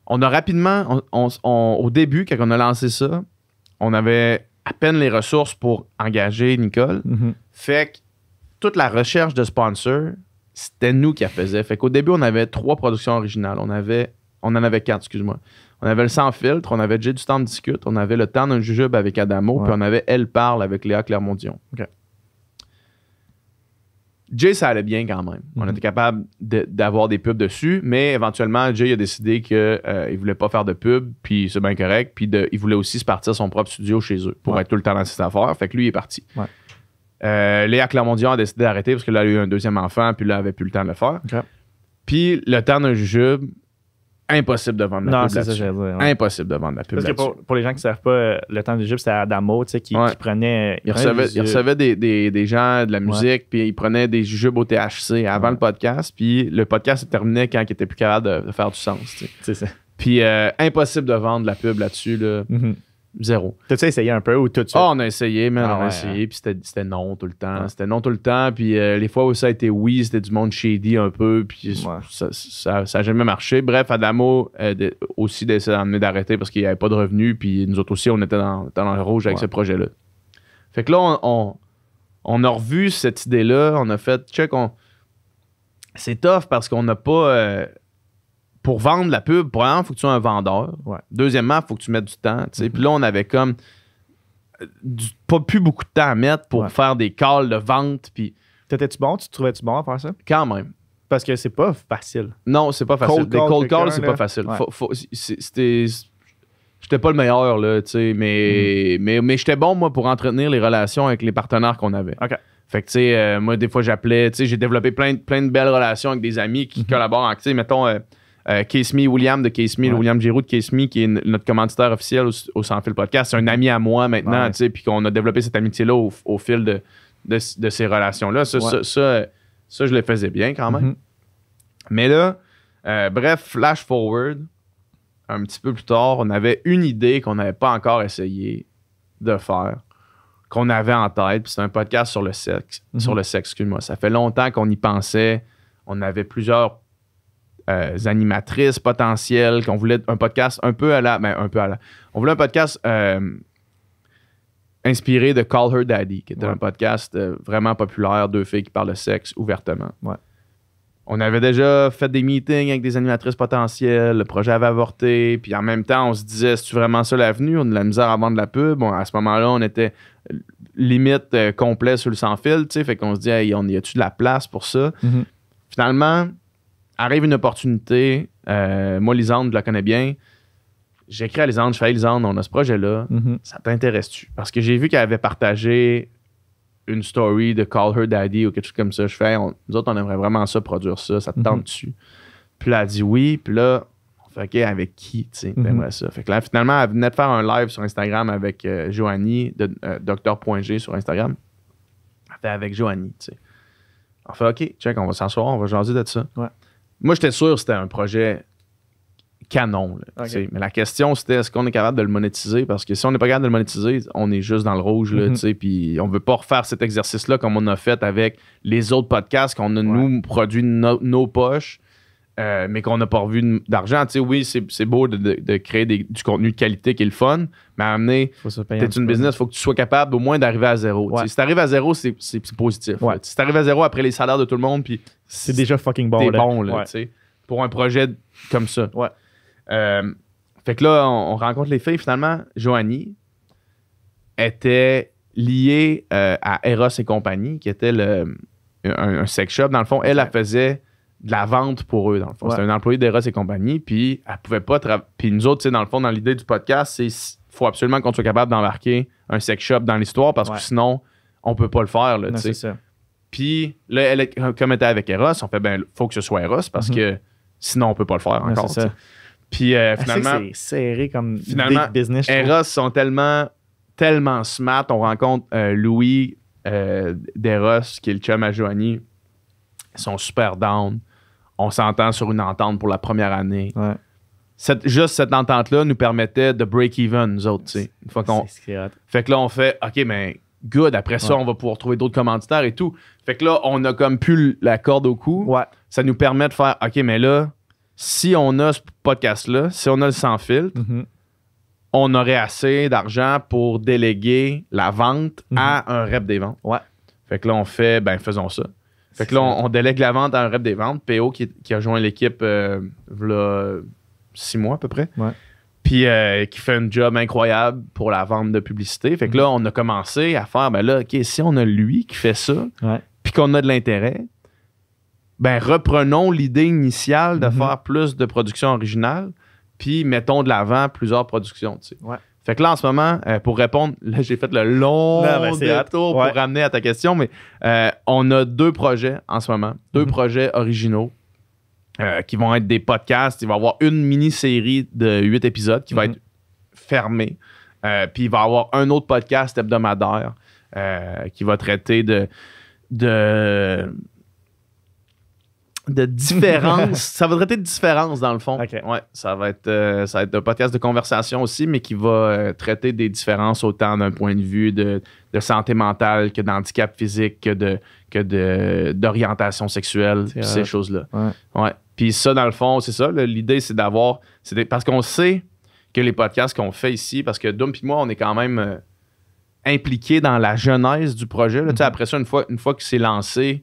On a rapidement, au début, quand on a lancé ça, on avait à peine les ressources pour engager Nicole. Mhm. Fait que toute la recherche de sponsors, c'était nous qui la faisions. Fait qu'au début, on avait trois productions originales. On avait, on en avait quatre, excuse-moi. On avait le sans filtre, on avait Jay du temps discute, on avait le temps d'un jujube avec Adamo, puis on avait Elle parle avec Léa Clermont-Dion. Okay. Jay, ça allait bien quand même. On mhm. était capable d'avoir des pubs dessus, mais éventuellement, Jay a décidé qu'il euh, ne voulait pas faire de pub, puis c'est bien correct. Puis il voulait aussi se partir son propre studio chez eux pour être tout le temps dans cette affaire. Fait que lui, il est parti. Ouais. Euh, Léa dion a décidé d'arrêter parce qu'elle a eu un deuxième enfant, puis là, elle n'avait plus le temps de le faire. Puis le temps d'un jujube, impossible de vendre la non, pub. Ça, dire, Impossible de vendre la pub. Parce que pour, les gens qui ne savent pas, euh, le temps du jujube, c'est Adamo tu sais, qui, euh, prenait. Il, recevait, des, gens de la musique, puis il prenait des jujubes au THC avant le podcast, puis le podcast se terminait quand il n'était plus capable de, faire du sens. C'est ça. Puis euh, impossible de vendre la pub là-dessus. Là. Mm-hmm. Zéro. T'as-tu essayé un peu ou tout ça? Ah, on a essayé, mais on a ah essayé, hein. puis c'était non tout le temps. Ah. C'était non tout le temps, puis euh, les fois où ça a été oui, c'était du monde shady un peu, puis ça, ça, jamais marché. Bref, Adamo euh, aussi d'essayer d'emmener d'arrêter parce qu'il n'y avait pas de revenus, puis nous autres aussi, on était dans, dans le rouge avec ce projet-là. Fait que là, on, a revu cette idée-là, on a fait, check, on... c'est tough parce qu'on n'a pas. Euh, pour vendre la pub, premièrement, il faut que tu sois un vendeur. Deuxièmement, il faut que tu mettes du temps. Mm-hmm. Puis là, on avait comme euh, pas plus beaucoup de temps à mettre pour faire des calls de vente. Puis... T'étais-tu bon? Tu te trouvais-tu bon à faire ça? Quand même. Parce que c'est pas facile. Non, c'est pas facile. des cold calls, c'est pas facile. C'était j'étais pas le meilleur, là, tu sais, mais, mm-hmm. mais, mais j'étais bon, moi, pour entretenir les relations avec les partenaires qu'on avait. OK. Fait que, tu sais, euh, moi, des fois, j'appelais, tu sais, j'ai développé plein, de, plein de belles relations avec des amis qui mm-hmm. collaborent. Tu sais, mettons, euh, euh, Case William de Case Me, William Giroud de Case Me, qui est notre commanditaire officiel au, Sans Fil Podcast. C'est un ami à moi maintenant, puis qu'on a développé cette amitié-là au, fil de, de, ces relations-là. Euh, ça, je le faisais bien quand même. Mm-hmm. Mais là, euh, bref, flash forward, un petit peu plus tard, on avait une idée qu'on n'avait pas encore essayé de faire, qu'on avait en tête. C'est un podcast sur le sexe. Mm-hmm. Sur le sexe, excuse-moi. Ça fait longtemps qu'on y pensait. On avait plusieurs euh, animatrices potentielles, qu'on voulait un podcast un peu à la. Ben, un peu à la. On voulait un podcast euh, inspiré de Call Her Daddy, qui était un podcast euh, vraiment populaire, deux filles qui parlent de sexe ouvertement. On avait déjà fait des meetings avec des animatrices potentielles, le projet avait avorté, puis en même temps, on se disait, c'est vraiment ça l'avenue? On a de la misère à vendre la pub. Bon, à ce moment-là, on était limite complet sur le sans-fil, tu sais, fait qu'on se dit, hey, y a-tu de la place pour ça? Mm-hmm. Finalement, arrive une opportunité. Euh, moi, Lisande, je la connais bien. J'écris à Lisande, je fais Lisande, on a ce projet-là. Mhm. Ça t'intéresse-tu? Parce que j'ai vu qu'elle avait partagé une story de Call Her Daddy ou quelque chose comme ça. Je fais, on, nous autres, on aimerait vraiment ça, produire ça. Ça te mhm. tente-tu? Puis là, elle dit oui. Puis là, on fait OK, avec qui? Tu sais, mhm. ça. Fait que là, finalement, elle venait de faire un live sur Instagram avec Joannie euh, Joanie, de euh, Docteur.g sur Instagram. Elle fait avec Joanie, tu sais. On fait OK, check, on va s'asseoir, on va jaser de ça. Ouais. Moi, j'étais sûr que c'était un projet canon. Mais la question, c'était est-ce qu'on est capable de le monétiser? Parce que si on n'est pas capable de le monétiser, on est juste dans le rouge. Là, mhm. Puis on ne veut pas refaire cet exercice-là comme on a fait avec les autres podcasts qu'on a, nous, produit nos poches. Euh, mais qu'on n'a pas revu d'argent. Tu sais, oui, c'est beau de, créer du contenu de qualité qui est le fun, mais à amener, t'es une business, il faut que tu sois capable au moins d'arriver à zéro. Si Tu arrives à zéro, c'est positif. Si Tu arrives à zéro après les salaires de tout le monde, puis c'est déjà fucking bon. pour un projet comme ça. Euh, fait que là, on, rencontre les filles. Finalement, Joanie était liée euh, à Eros et compagnie, qui était un, sex shop. Dans le fond, elle, la faisait de la vente pour eux, dans le fond. C'est un employé d'Eros et compagnie, puis elle pouvait pas travailler. Puis nous autres, dans le fond, dans l'idée du podcast, c'est faut absolument qu'on soit capable d'embarquer un sex shop dans l'histoire parce que sinon, on peut pas le faire. Là, ça. Puis là, comme elle était avec Eros, on fait ben faut que ce soit Eros parce mm-hmm. que sinon, on peut pas le faire Ça. Puis euh, finalement. C'est serré comme finalement, business. Eros sont tellement, tellement smart. On rencontre euh, Louis euh, d'Eros, qui est le chum à Joanie. Ils sont super down on s'entend sur une entente pour la première année. juste cette entente-là nous permettait de break even, nous autres. Une fois qu'on. Fait que là, on fait OK, mais ben, good, après ça, on va pouvoir trouver d'autres commanditaires et tout. Fait que là, on a comme plus la corde au cou. Ça nous permet de faire OK, mais là, si on a ce podcast-là, si on a le sans filtre, mm-hmm. on aurait assez d'argent pour déléguer la vente à mm-hmm. un rep des ventes. Fait que là, on fait, ben faisons ça. Fait que là, on, délègue la vente à un rep des ventes. PO qui, a joint l'équipe euh, six mois à peu près. Ouais. Puis euh, qui fait un job incroyable pour la vente de publicité. Fait que là, mm-hmm. on a commencé à faire, ben là, OK, si on a lui qui fait ça, puis qu'on a de l'intérêt, ben reprenons l'idée initiale de mm-hmm. faire plus de production originale, puis mettons de l'avant plusieurs productions, tu Ouais. Fait que là, en ce moment, euh, pour répondre, j'ai fait le long détour pour ramener à ta question, mais euh, on a deux projets en ce moment, deux mhm. projets originaux. Euh, qui vont être des podcasts. Il va y avoir une mini-série de huit épisodes qui va mhm. être fermée. puis il va y avoir un autre podcast hebdomadaire qui va traiter de de différence. ça va traiter de différence, dans le fond. Ouais, ça va, être, euh, ça un podcast de conversation aussi, mais qui va euh, traiter des différences autant d'un point de vue de, santé mentale que d'handicap physique, que de d'orientation sexuelle, ces choses-là. Ouais. Puis ça, dans le fond, c'est ça. L'idée, c'est d'avoir. Parce qu'on sait que les podcasts qu'on fait ici, parce que Dum et moi, on est quand même impliqué euh, impliqués dans la genèse du projet. Là. Mm-hmm. Après ça, une fois, une fois que c'est lancé,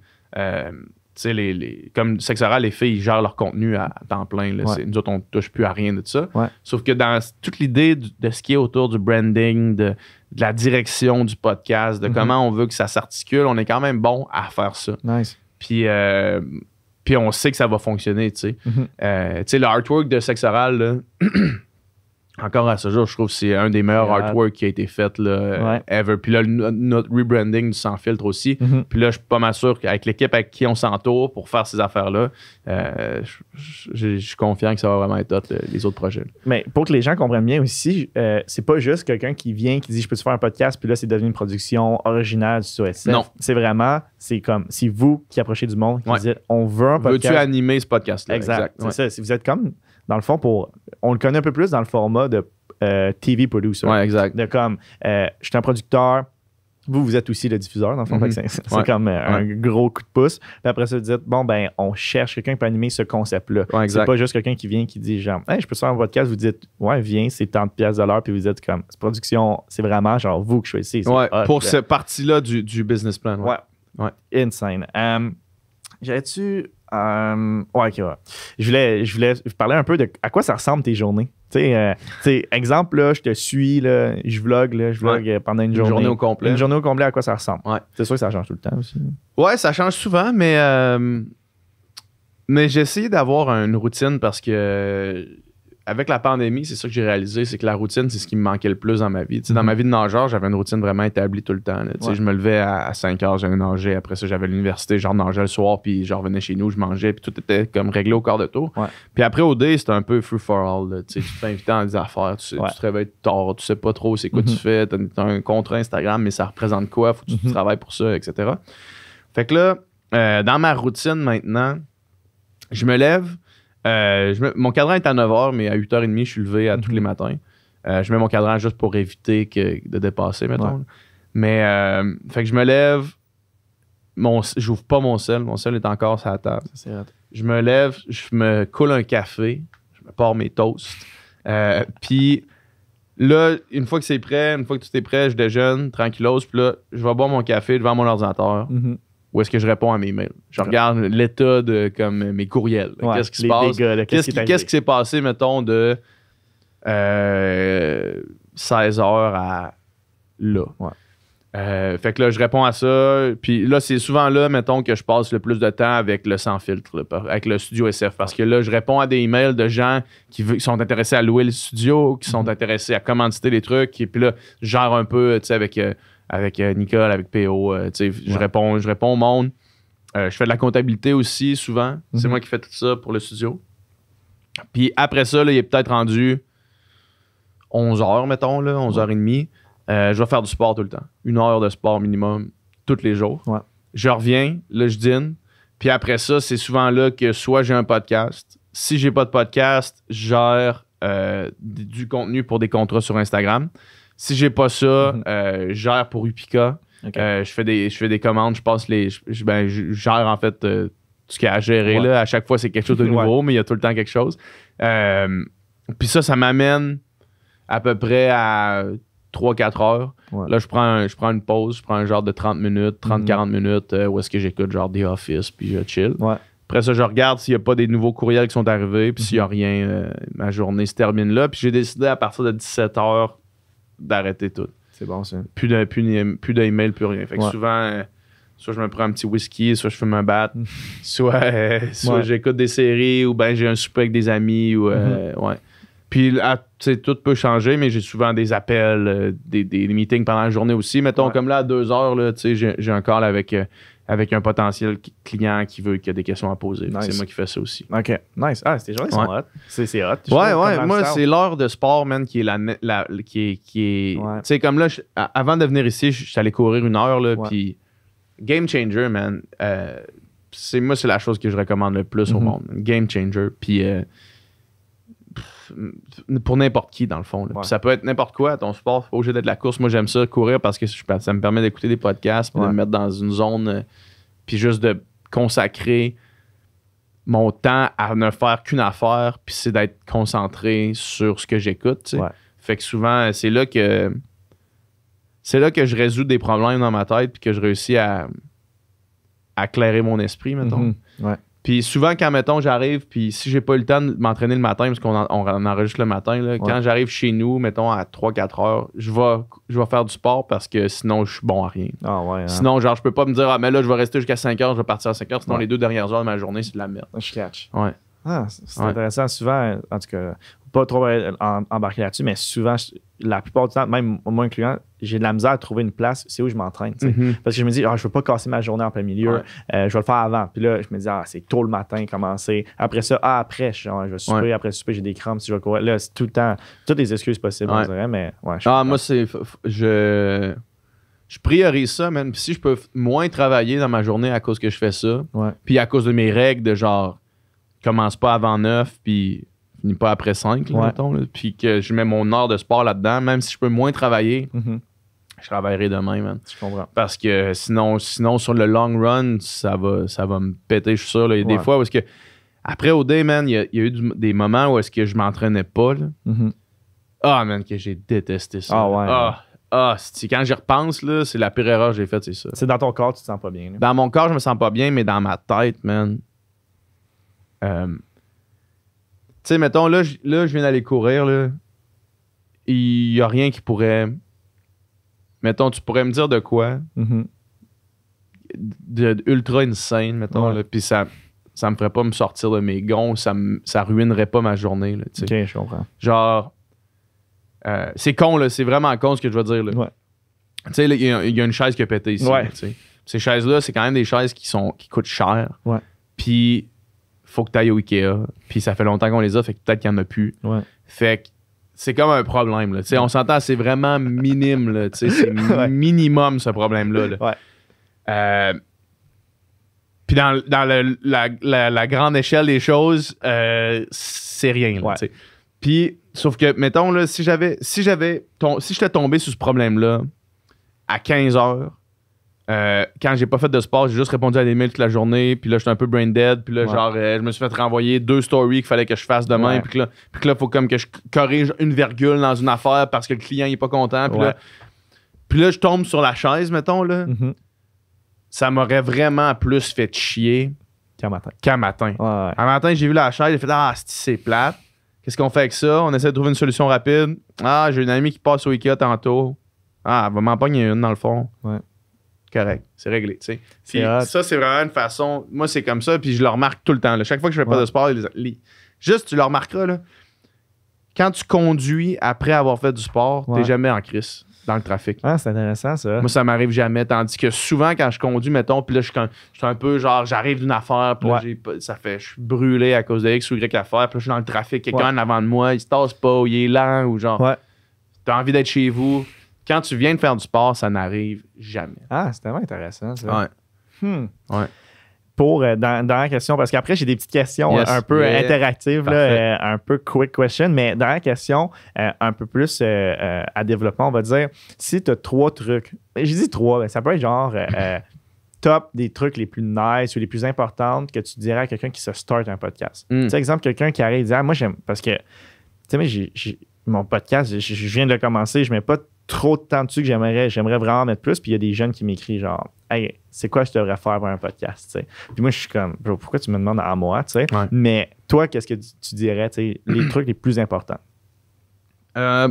les, comme sexoral, les filles, gèrent leur contenu à, temps plein. Nous autres, on touche plus à rien de ça. Sauf que dans toute l'idée de ce qui est autour du branding, de, la direction du podcast, de mhm. comment on veut que ça s'articule, on est quand même bon à faire ça. Nice. Puis, euh, puis on sait que ça va fonctionner, tu sais. Mhm. Euh, le artwork de sexoral, là, encore à ce jour, je trouve que c'est un des meilleurs artworks qui a été fait là, ever. Puis là, notre rebranding du sans filtre aussi. Mm-hmm. Puis là, je suis pas mal sûr qu'avec l'équipe avec qui on s'entoure pour faire ces affaires-là, euh, je, suis confiant que ça va vraiment être hot, les autres projets. Mais pour que les gens comprennent bien aussi, euh, c'est pas juste quelqu'un qui vient qui dit je peux te faire un podcast, puis là, c'est devenu une production originale du SF. Non. C'est vraiment, c'est comme, c'est vous qui approchez du monde, qui dites on veut un podcast. Veux-tu animer ce podcast-là? Exact. C'est ça. Si vous êtes comme dans le fond, pour on le connaît un peu plus dans le format de euh, TV producer. exact. De comme, euh, je suis un producteur, vous, vous êtes aussi le diffuseur, dans le fond. Mm-hmm. C'est comme euh, un gros coup de pouce. Puis après ça, vous dites, bon, ben, on cherche quelqu'un qui peut animer ce concept-là. c'est pas juste quelqu'un qui vient qui dit, genre, hey, je peux faire un podcast. Vous dites, ouais, viens, c'est tant de pièces de l'heure. Puis vous êtes comme, cette production, c'est vraiment, genre, vous que choisissez. pour cette partie-là du, business plan. Ouais. Insane. J'avais-tu euh, ouais, Je voulais, je voulais parler un peu de à quoi ça ressemble tes journées. Tu sais, euh, exemple, là, je te suis, là, je vlog, là, je vlog euh, pendant une, journée. Une journée au complet. Une journée au complet, à quoi ça ressemble. C'est sûr que ça change tout le temps aussi. Ouais, ça change souvent, mais, mais j'essaie d'avoir une routine parce que avec la pandémie, c'est ça que j'ai réalisé, c'est que la routine, c'est ce qui me manquait le plus dans ma vie. dans ma mhm. vie de nageur, j'avais une routine vraiment établie tout le temps. Je me levais à, 5 heures, j'allais nager. Après ça, j'avais l'université, genre nageais le soir, puis je revenais chez nous, je mangeais, puis tout était comme réglé au quart de tour. Puis après, au day, c'était un peu free for all. tu t'invitais dans des affaires, tu, te réveilles tard, tu sais pas trop c'est quoi tu mhm. fais, t'as un contrat Instagram, mais ça représente quoi, faut que tu mhm. travailles pour ça, etc. Fait que là, euh, dans ma routine maintenant, je me lève, euh, mon cadran est à 9h, mais à 8h30, je suis levé à tous mhm. les matins. Euh, je mets mon cadran juste pour éviter de dépasser, mettons. Mais, euh, fait que je me lève, mon, j'ouvre pas mon sel, mon sel est encore sur la table. je me lève, je me coule un café, je me pars mes toasts. puis là, une fois que c'est prêt, une fois que tout est prêt, je déjeune, tranquillose. puis là, je vais boire mon café devant mon ordinateur. Mhm. Où est-ce que je réponds à mes mails? Je regarde l'état de comme mes courriels. qu'est-ce qui se passe? Qu'est-ce qui s'est passé, mettons, de 16 euh, h à là? Euh, fait que là, je réponds à ça. Puis là, c'est souvent là, mettons, que je passe le plus de temps avec le sans filtre, avec le studio SF. Parce que là, je réponds à des emails de gens qui, sont intéressés à louer le studio, qui sont mhm. intéressés à commanditer des trucs. Et puis là, genre un peu, tu sais, avec. Euh, avec euh, Nicole, avec PO. Euh, je, réponds, je réponds au monde. Euh, je fais de la comptabilité aussi, souvent. C'est mhm. moi qui fais tout ça pour le studio. Puis après ça, il est peut-être rendu 11h, mettons, là, 11h30. je vais faire du sport tout le temps. Une heure de sport minimum, tous les jours. Je reviens, je dîne. Puis après ça, c'est souvent là que soit j'ai un podcast. Si j'ai pas de podcast, je gère du contenu pour des contrats sur Instagram. Si j'ai pas ça, mhm. euh, je gère pour Upica. Euh, je, fais des, je fais des commandes, je passe les. Je, ben, gère en fait tout euh, ce qu'il y a à gérer. Là. À chaque fois, c'est quelque chose de nouveau, mais il y a tout le temps quelque chose. Puis ça, ça m'amène à peu près à 3-4 heures. Là, je prends, je prends une pause, je prends un genre de 30 minutes, 30-40 mhm. minutes où est-ce que j'écoute genre des office, puis je chill. Après ça, je regarde s'il n'y a pas des nouveaux courriels qui sont arrivés, puis s'il n'y a mhm. rien, ma journée se termine là. Puis j'ai décidé à partir de 17 heures d'arrêter tout. C'est bon, ça. Plus d'emails, plus, plus, plus rien. Fait que souvent, euh, soit je me prends un petit whisky, soit je fume un bat, soit, euh, soit j'écoute des séries, ou ben j'ai un souper avec des amis, ou euh, mm-hmm. Puis, ah, tout peut changer, mais j'ai souvent des appels, des, des, meetings pendant la journée aussi. Mettons, comme là, à deux heures, j'ai un call avec avec un potentiel client qui veut qui a des questions à poser. C'est moi qui fais ça aussi. OK. Nice. Ah, c'était genre hot. C'est hot. ouais, ouais. Moi, c'est l'heure de sport, man, qui est la. qui est. Tu sais, comme là, avant de venir ici, je suis allé courir une heure, là, puis. Game changer, man. Euh, c'est moi, c'est la chose que je recommande le plus au mm-hmm. monde. Game changer. Puis. Euh, pour n'importe qui, dans le fond. Ça peut être n'importe quoi, ton sport, au obligé d'être la course. Moi, j'aime ça, courir, parce que ça me permet d'écouter des podcasts, de me mettre dans une zone, euh, puis juste de consacrer mon temps à ne faire qu'une affaire, puis c'est d'être concentré sur ce que j'écoute. Fait que souvent, c'est là que c'est là que je résous des problèmes dans ma tête, puis que je réussis à, à éclairer mon esprit, mettons. Mm-hmm. Ouais. Puis souvent, quand mettons, j'arrive, puis si j'ai pas eu le temps de m'entraîner le matin, parce qu'on on enregistre le matin, quand j'arrive chez nous, mettons à 3-4 heures, je vais, je vais faire du sport parce que sinon, je suis bon à rien. Ah hein. Sinon, genre, je peux pas me dire, ah, mais là, je vais rester jusqu'à 5 heures, je vais partir à 5 heures, sinon les deux dernières heures de ma journée, c'est de la merde. Je catch. Ouais. Ah, c'est intéressant. Souvent, en tout cas, pas trop euh, embarquer là-dessus, mais souvent, la plupart du temps, même moi incluant, j'ai de la misère à trouver une place, c'est où je m'entraîne. Mm-hmm. Parce que je me dis, ah, je veux pas casser ma journée en plein milieu, euh, je vais le faire avant. Puis là, je me dis, ah, c'est tôt le matin, commencer. Après ça, ah, après, je, genre, je vais souper, après souper, j'ai des crampes, si je vais courir. Là, c'est tout le temps, toutes les excuses possibles, mais ah, moi, c'est. Je. Je priorise ça, même. si je peux moins travailler dans ma journée à cause que je fais ça, puis à cause de mes règles de genre commence pas avant 9 puis finis pas après 5, là, puis que je mets mon heure de sport là-dedans, même si je peux moins travailler, mm-hmm. je travaillerai demain, man. Je comprends. Parce que sinon, sinon sur le long run, ça va, ça va me péter, je suis sûr. des fois parce que. Après au day, man, il y, a, eu des moments où est-ce que je m'entraînais pas. Mm-hmm. Ah, man, que j'ai détesté ça. Ah, ouais. Ah, ah c'est quand j'y repense, là, c'est la pire erreur que j'ai faite, c'est ça. C'est dans ton corps, tu te sens pas bien. Dans mon corps, je me sens pas bien, mais dans ma tête, man, euh, tu sais, mettons, là, là, je viens d'aller courir, là. Il n'y a rien qui pourrait. Mettons, tu pourrais me dire de quoi. Mm-hmm. de, ultra insane, mettons, là. Puis ça, ça me ferait pas me sortir de mes gonds, ça, ruinerait pas ma journée, là. Ok, je comprends. Genre. Euh, c'est con, là. C'est vraiment con ce que je veux dire, là. Ouais. Tu sais, il y, a une chaise qui a pété ici. Ces chaises-là, c'est quand même des chaises qui, sont, qui coûtent cher. Ouais. Puis faut que tu ailles au Ikea. Puis ça fait longtemps qu'on les a, fait que peut-être qu'il n'y en a plus. Fait que c'est comme un problème. Là. On s'entend, c'est vraiment minime. Là, c'est minimum ce problème-là. Euh, puis dans, la, grande échelle des choses, euh, c'est rien. Puis, sauf que, mettons, là, si j'avais, si j'avais, si j'étais tombé sur ce problème-là à 15 heures, euh, quand j'ai pas fait de sport, j'ai juste répondu à des mails toute la journée, puis là j'étais un peu brain dead, puis là genre euh, je me suis fait renvoyer deux stories qu'il fallait que je fasse demain, puis là, puis faut comme que je corrige une virgule dans une affaire parce que le client il est pas content, puis là, je tombe sur la chaise mettons là, mm-hmm. ça m'aurait vraiment plus fait chier qu'à matin. Qu'à matin. À matin j'ai vu la chaise, j'ai fait ah c'est plate, qu'est-ce qu'on fait avec ça On essaie de trouver une solution rapide. Ah j'ai une amie qui passe au Ikea tantôt. Ah elle va m'en pogner une dans le fond correct. C'est réglé, ça, c'est vraiment une façon. Moi, c'est comme ça, puis je le remarque tout le temps. Chaque fois que je fais pas de sport, juste, tu le remarqueras, là. Quand tu conduis après avoir fait du sport, tu t'es jamais en crise dans le trafic. Ah, c'est intéressant ça. Moi, ça m'arrive jamais. Tandis que souvent, quand je conduis, mettons, puis là, je suis, un peu genre, j'arrive d'une affaire, puis ça fait, je suis brûlé à cause de X ou Y affaire, puis je suis dans le trafic, quelqu'un en avant de moi, il se tasse pas, ou il est lent, ou genre, t'as envie d'être chez vous quand tu viens de faire du sport, ça n'arrive jamais. Ah, c'est tellement intéressant, ça. Ouais. Hmm. ouais. Pour, euh, dans, dans, la question, parce qu'après, j'ai des petites questions euh, un peu euh, interactives, un peu quick question, mais dans la question, un peu plus à développement, on va dire, si tu as trois trucs, j'ai dit trois, mais ça peut être genre top des trucs les plus nice ou les plus importantes que tu dirais à quelqu'un qui se start un podcast. Hmm. Tu sais, exemple, quelqu'un qui arrive et dit ah, moi, j'aime, parce que, tu sais, mais j'ai, mon podcast, je viens de le commencer, je mets pas trop de temps dessus que j'aimerais, j'aimerais vraiment mettre plus. Puis il y a des jeunes qui m'écrivent genre Hey, c'est quoi je devrais faire pour un podcast? Puis moi, je suis comme pourquoi tu me demandes à moi? Mais toi, qu'est-ce que tu, tu dirais, les trucs les plus importants? Euh,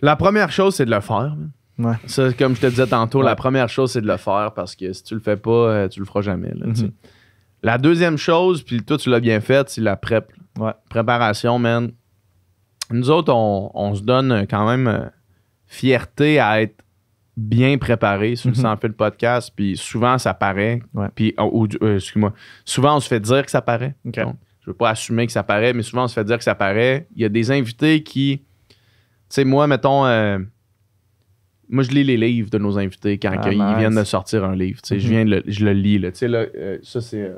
la première chose, c'est de le faire. Ouais. Ça, comme je te disais tantôt, la première chose, c'est de le faire parce que si tu le fais pas, euh, tu le feras jamais. Mm-hmm. La deuxième chose, puis toi, tu l'as bien fait, c'est la prep. Préparation, man nous autres, on, se donne quand même euh, fierté à être bien préparé sur le mhm. sans le podcast, puis souvent ça paraît. Puis, oh, euh, excuse-moi, souvent on se fait dire que ça paraît. Je ne je veux pas assumer que ça paraît, mais souvent on se fait dire que ça paraît. Il y a des invités qui, tu sais, moi, mettons, euh, moi je lis les livres de nos invités quand ah, ils viennent de sortir un livre. Tu sais, je mhm. viens, le, je le lis. tu sais, là, ça c'est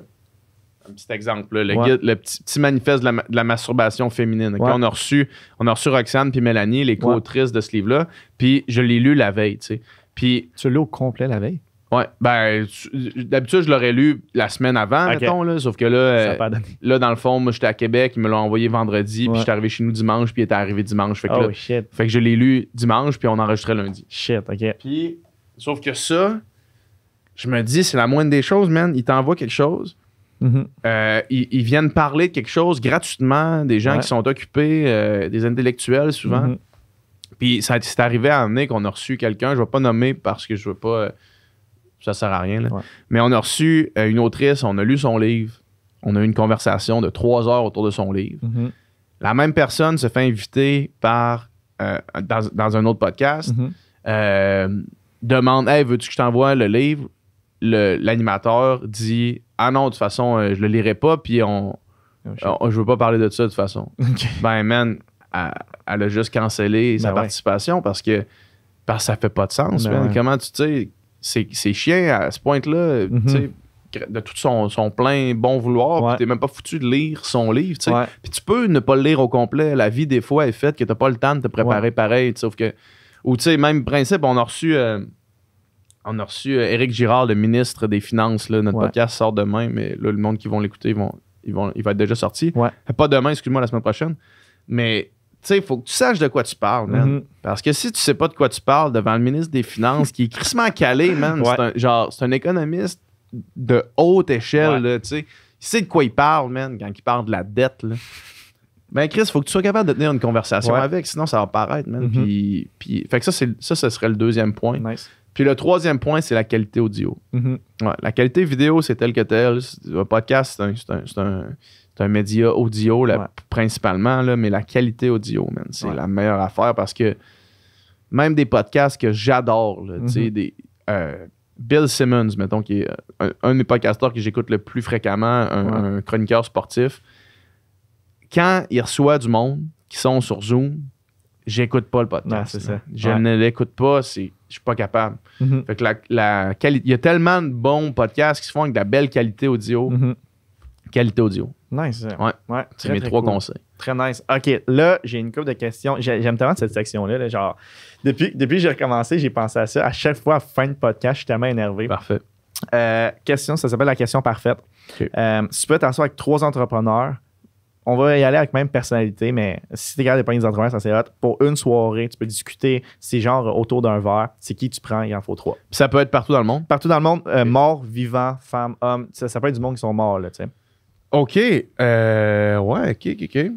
petit exemple, le, petit, manifeste de la, masturbation féminine. On, a reçu, on a reçu Roxane puis Mélanie, les co-autrices de ce livre-là, puis je l'ai lu la veille. Tu, sais. puis, tu au complet la veille? Oui, ben, d'habitude, je l'aurais lu la semaine avant, mettons, là, sauf que là, euh, là, dans le fond, moi, j'étais à Québec, ils me l'ont envoyé vendredi, puis j'étais arrivé chez nous dimanche, puis il était arrivé dimanche. Oh, fait que, je l'ai lu dimanche, puis on enregistrait lundi. Shit, OK. Puis, sauf que ça, je me dis, c'est la moindre des choses, man. Il t'envoie quelque chose, euh, ils, viennent parler de quelque chose gratuitement, des gens qui sont occupés, euh, des intellectuels souvent. Mm-hmm. Puis c'est arrivé à un moment qu'on a reçu quelqu'un, je ne vais pas nommer parce que je veux pas. Euh, ça sert à rien. Là. Mais on a reçu une autrice, on a lu son livre, on a eu une conversation de trois heures autour de son livre. Mm-hmm. La même personne se fait inviter par dans, dans, un autre podcast. Mm-hmm. demande Hey, veux-tu que je t'envoie le livre? L'animateur dit ah non, de toute façon, euh, je le lirai pas, puis oh, on. je veux pas parler de ça de toute façon. Ben, man, elle, a juste cancellé sa ben participation parce que, parce ça fait pas de sens. Ben Comment tu sais, c'est- chien, à ce point-là, mhm. de tout son, plein bon vouloir, tu n'es même pas foutu de lire son livre, tu tu peux ne pas le lire au complet. La vie, des fois, est faite que n'as pas le temps de te préparer pareil. Sauf que. Ou tu sais, même principe, on a reçu. Euh, on a reçu euh, Éric Girard, le ministre des Finances. Là, notre podcast sort demain, mais le monde qui va l'écouter, vont, ils vont, il va être déjà sorti. Euh, pas demain, excuse-moi, la semaine prochaine. Mais tu sais, il faut que tu saches de quoi tu parles, man. Mm-hmm. Parce que si tu sais pas de quoi tu parles devant le ministre des Finances, qui est crissement calé, man, genre, c'est un économiste de haute échelle, tu sais. Il sait de quoi il parle, man, quand il parle de la dette, Mais Ben, Chris, faut que tu sois capable de tenir une conversation avec, sinon ça va paraître, man. Mm-hmm. puis, fait que ça, ça, ce serait le deuxième point. Nice. Puis le troisième point, c'est la qualité audio. Mhm. la qualité vidéo, c'est tel que tel. Le podcast, c'est un, un, média audio principalement, mais la qualité audio, c'est la meilleure affaire parce que même des podcasts que j'adore, tu mhm. des euh, Bill Simmons, mettons, qui est un, de des podcasteurs que j'écoute le plus fréquemment, un, chroniqueur sportif, quand il reçoit du monde qui sont sur Zoom, j'écoute pas le podcast. Je ne l'écoute pas. C'est je suis pas capable. Mhm. il y a tellement de bons podcasts qui se font avec de la belle qualité audio. Mhm. Qualité audio. Nice. Ouais. c'est mes trois conseils. Très nice. OK. Là, j'ai une couple de questions. J'aime tellement cette section-là. depuis, depuis que j'ai recommencé, j'ai pensé à ça. À chaque fois, à fin de podcast, je suis tellement énervé. Parfait. Euh, question, ça s'appelle la question parfaite. Euh, tu peux t'asseoir avec trois entrepreneurs, on va y aller avec même personnalité, mais si t'es capable de prendre des ça c'est hot. Pour une soirée, tu peux discuter, c'est genre autour d'un verre, c'est qui tu prends, il en faut trois. ça peut être partout dans le monde? Partout dans le monde, euh, mort, vivant, femme, homme, ça, peut être du monde qui sont morts, là, tu sais. OK. Euh, ouais, OK, OK, OK.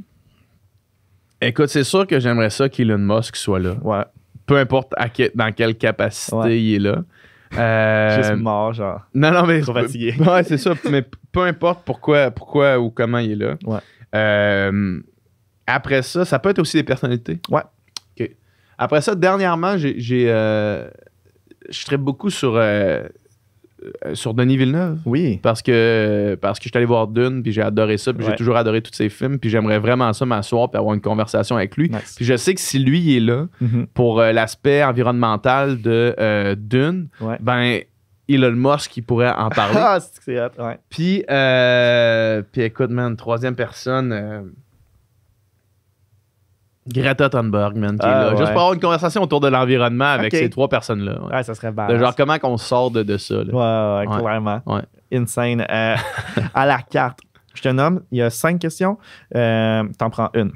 Écoute, c'est sûr que j'aimerais ça qu'Elon Musk soit là. Ouais. Peu importe dans quelle capacité il est là. Je euh, Juste mort, genre. Non, non, mais. Trop fatigué. Ouais, c'est ça. Mais peu importe pourquoi, pourquoi ou comment il est là. Ouais. Euh, après ça, ça peut être aussi des personnalités. Ouais. Après ça, dernièrement, j'ai. Euh, je traite beaucoup sur. Euh, sur Denis Villeneuve. Oui. Parce que, parce que je suis allé voir Dune, puis j'ai adoré ça, puis j'ai toujours adoré tous ses films, puis j'aimerais vraiment ça m'asseoir, puis avoir une conversation avec lui. Puis je sais que si lui est là mhm. pour l'aspect environnemental de Dune, ben il a le Musk qui pourrait en parler. ah, c'est Puis, euh, puis écoute, man, troisième personne. Euh, Greta Thunberg, man, ah, Juste pour avoir une conversation autour de l'environnement avec ces trois personnes-là. Ouais. Ah, ça serait Genre, comment qu'on sort de, ça? Là. Ouais, ouais, clairement. Insane. Euh, à la carte, je te nomme, il y a cinq questions. T'en prends une.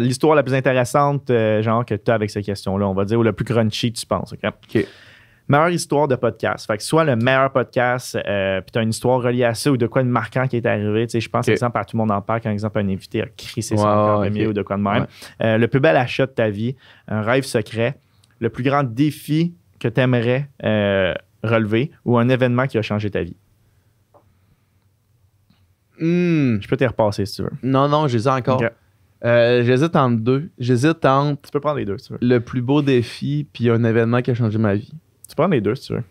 L'histoire la plus intéressante, genre, que tu as avec ces questions-là, on va dire, ou la plus crunchy, tu penses. OK? meilleure histoire de podcast. Fait que soit le meilleur podcast, euh, puis tu as une histoire reliée à ça ou de quoi de marquant qui est arrivé. Tu sais, je pense, par exemple, par tout le monde en parle, quand, exemple, un invité a crissé wow, premier ou de quoi de même. Euh, le plus bel achat de ta vie, un rêve secret, le plus grand défi que tu aimerais euh, relever ou un événement qui a changé ta vie. Hmm. Je peux t'y repasser si tu veux. Non, non, j'hésite encore. J'hésite entre deux. J'hésite entre. Tu peux prendre les deux, si tu veux. Le plus beau défi, puis un événement qui a changé ma vie. Tu prends les deux si tu veux.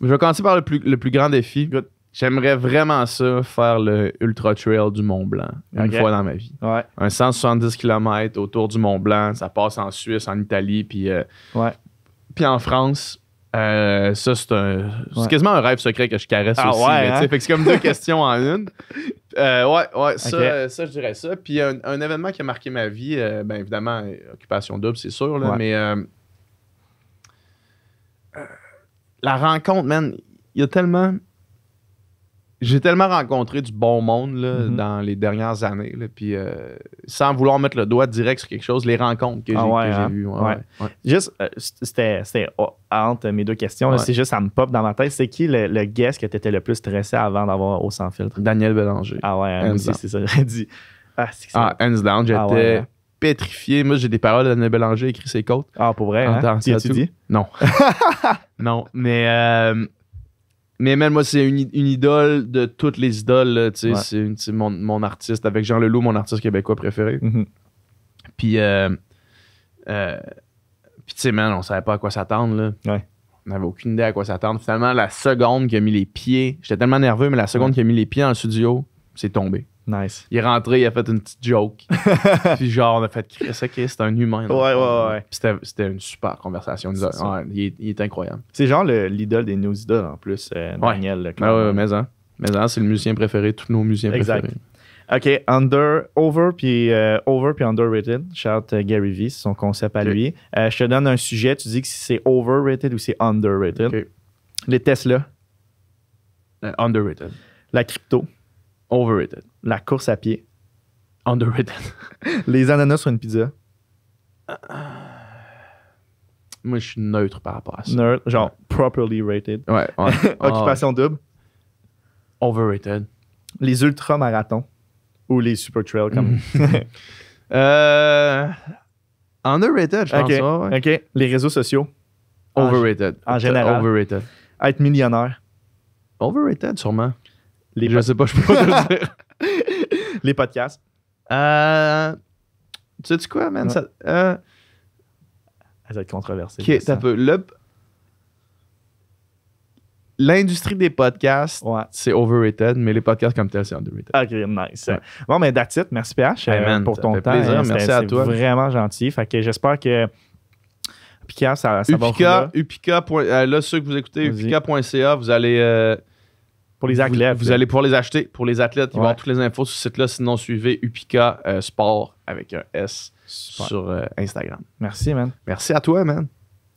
Je vais commencer par le plus, le plus grand défi. J'aimerais vraiment ça, faire le Ultra Trail du Mont Blanc, une fois dans ma vie. Un 170 km autour du Mont Blanc, ça passe en Suisse, en Italie, puis, euh, puis en France. Euh, ça, c'est un, c'est quasiment un rêve secret que je caresse ah aussi. Hein? c'est comme deux questions en une. Euh, ouais, ouais, ça, ça, je dirais ça. Puis un, événement qui a marqué ma vie, ben évidemment, occupation double, c'est sûr, là, mais la rencontre, man, il y a tellement. J'ai tellement rencontré du bon monde là, mhm. dans les dernières années. puis euh, sans vouloir mettre le doigt direct sur quelque chose, les rencontres que ah j'ai eues. Juste, c'était entre mes deux questions. C'est juste, ça me pop dans ma tête. C'est qui le, guest que tu étais le plus stressé avant d'avoir au sans filtre Daniel Bélanger. Ah ouais, c'est ça. dit. Ah, ah, hands down, j'étais. Ah hein pétrifié. Moi, j'ai des paroles d'Anne Bélanger écrit ses côtes. Ah, pour vrai? Hein? dit? Non. non, mais. Euh, mais même moi, c'est une, idole de toutes les idoles. C'est mon, mon, artiste, avec Jean Leloup, mon artiste québécois préféré. Mm-hmm. Puis, euh, euh tu sais, on savait pas à quoi s'attendre. là. On n'avait aucune idée à quoi s'attendre. Finalement, la seconde qui a mis les pieds, j'étais tellement nerveux, mais la seconde qui a mis les pieds en studio, c'est tombé. Nice. Il est rentré, il a fait une petite joke. puis genre, on a fait Chris, ok, c'est un humain. Ouais, ouais, ouais. Puis c'était une super conversation. ouais, il, est, incroyable. C'est genre l'idole des nos idoles en plus, euh, Daniel. Ah ouais, ouais, hein. mais, hein. c'est le musicien préféré, tous nos musiciens exact. préférés. OK, under, over puis euh, over puis underrated. Shout euh, Gary Vee, c'est son concept à lui. je te donne un sujet, tu dis que si c'est overrated ou c'est underrated. Les Tesla. underrated. La crypto. Overrated. La course à pied. Underrated. les ananas sur une pizza. Euh, moi, je suis neutre par rapport à ça. Neutre, genre properly rated. Ouais. Occupation double. Overrated. Les ultra-marathons ou les super trails comme. Mm. Euh, underrated, je pense. OK. Les réseaux sociaux. Overrated. En, en général. Overrated. Être millionnaire. Overrated, sûrement. Les je sais pas, je peux pas le dire. Les podcasts. Euh, tu sais quoi, man? Ça, euh, ça va être controversé. ça. Peu. L'industrie des podcasts, c'est overrated, mais les podcasts comme tel, c'est underrated. Ok, nice. Bon, mais ben, that's Merci PH euh, pour ton temps. Plaisir, hein, merci à toi. vraiment gentil. j'espère que Upika, ça, va. Upika, là, ceux que vous écoutez, Upica.ca, vous allez. Pour les athlètes. Vous, allez pouvoir les acheter pour les athlètes. Ils vont avoir toutes les infos sur ce site-là. Sinon, suivez Upica euh, Sport avec un S sur euh, Instagram. Merci, man. Merci à toi, man.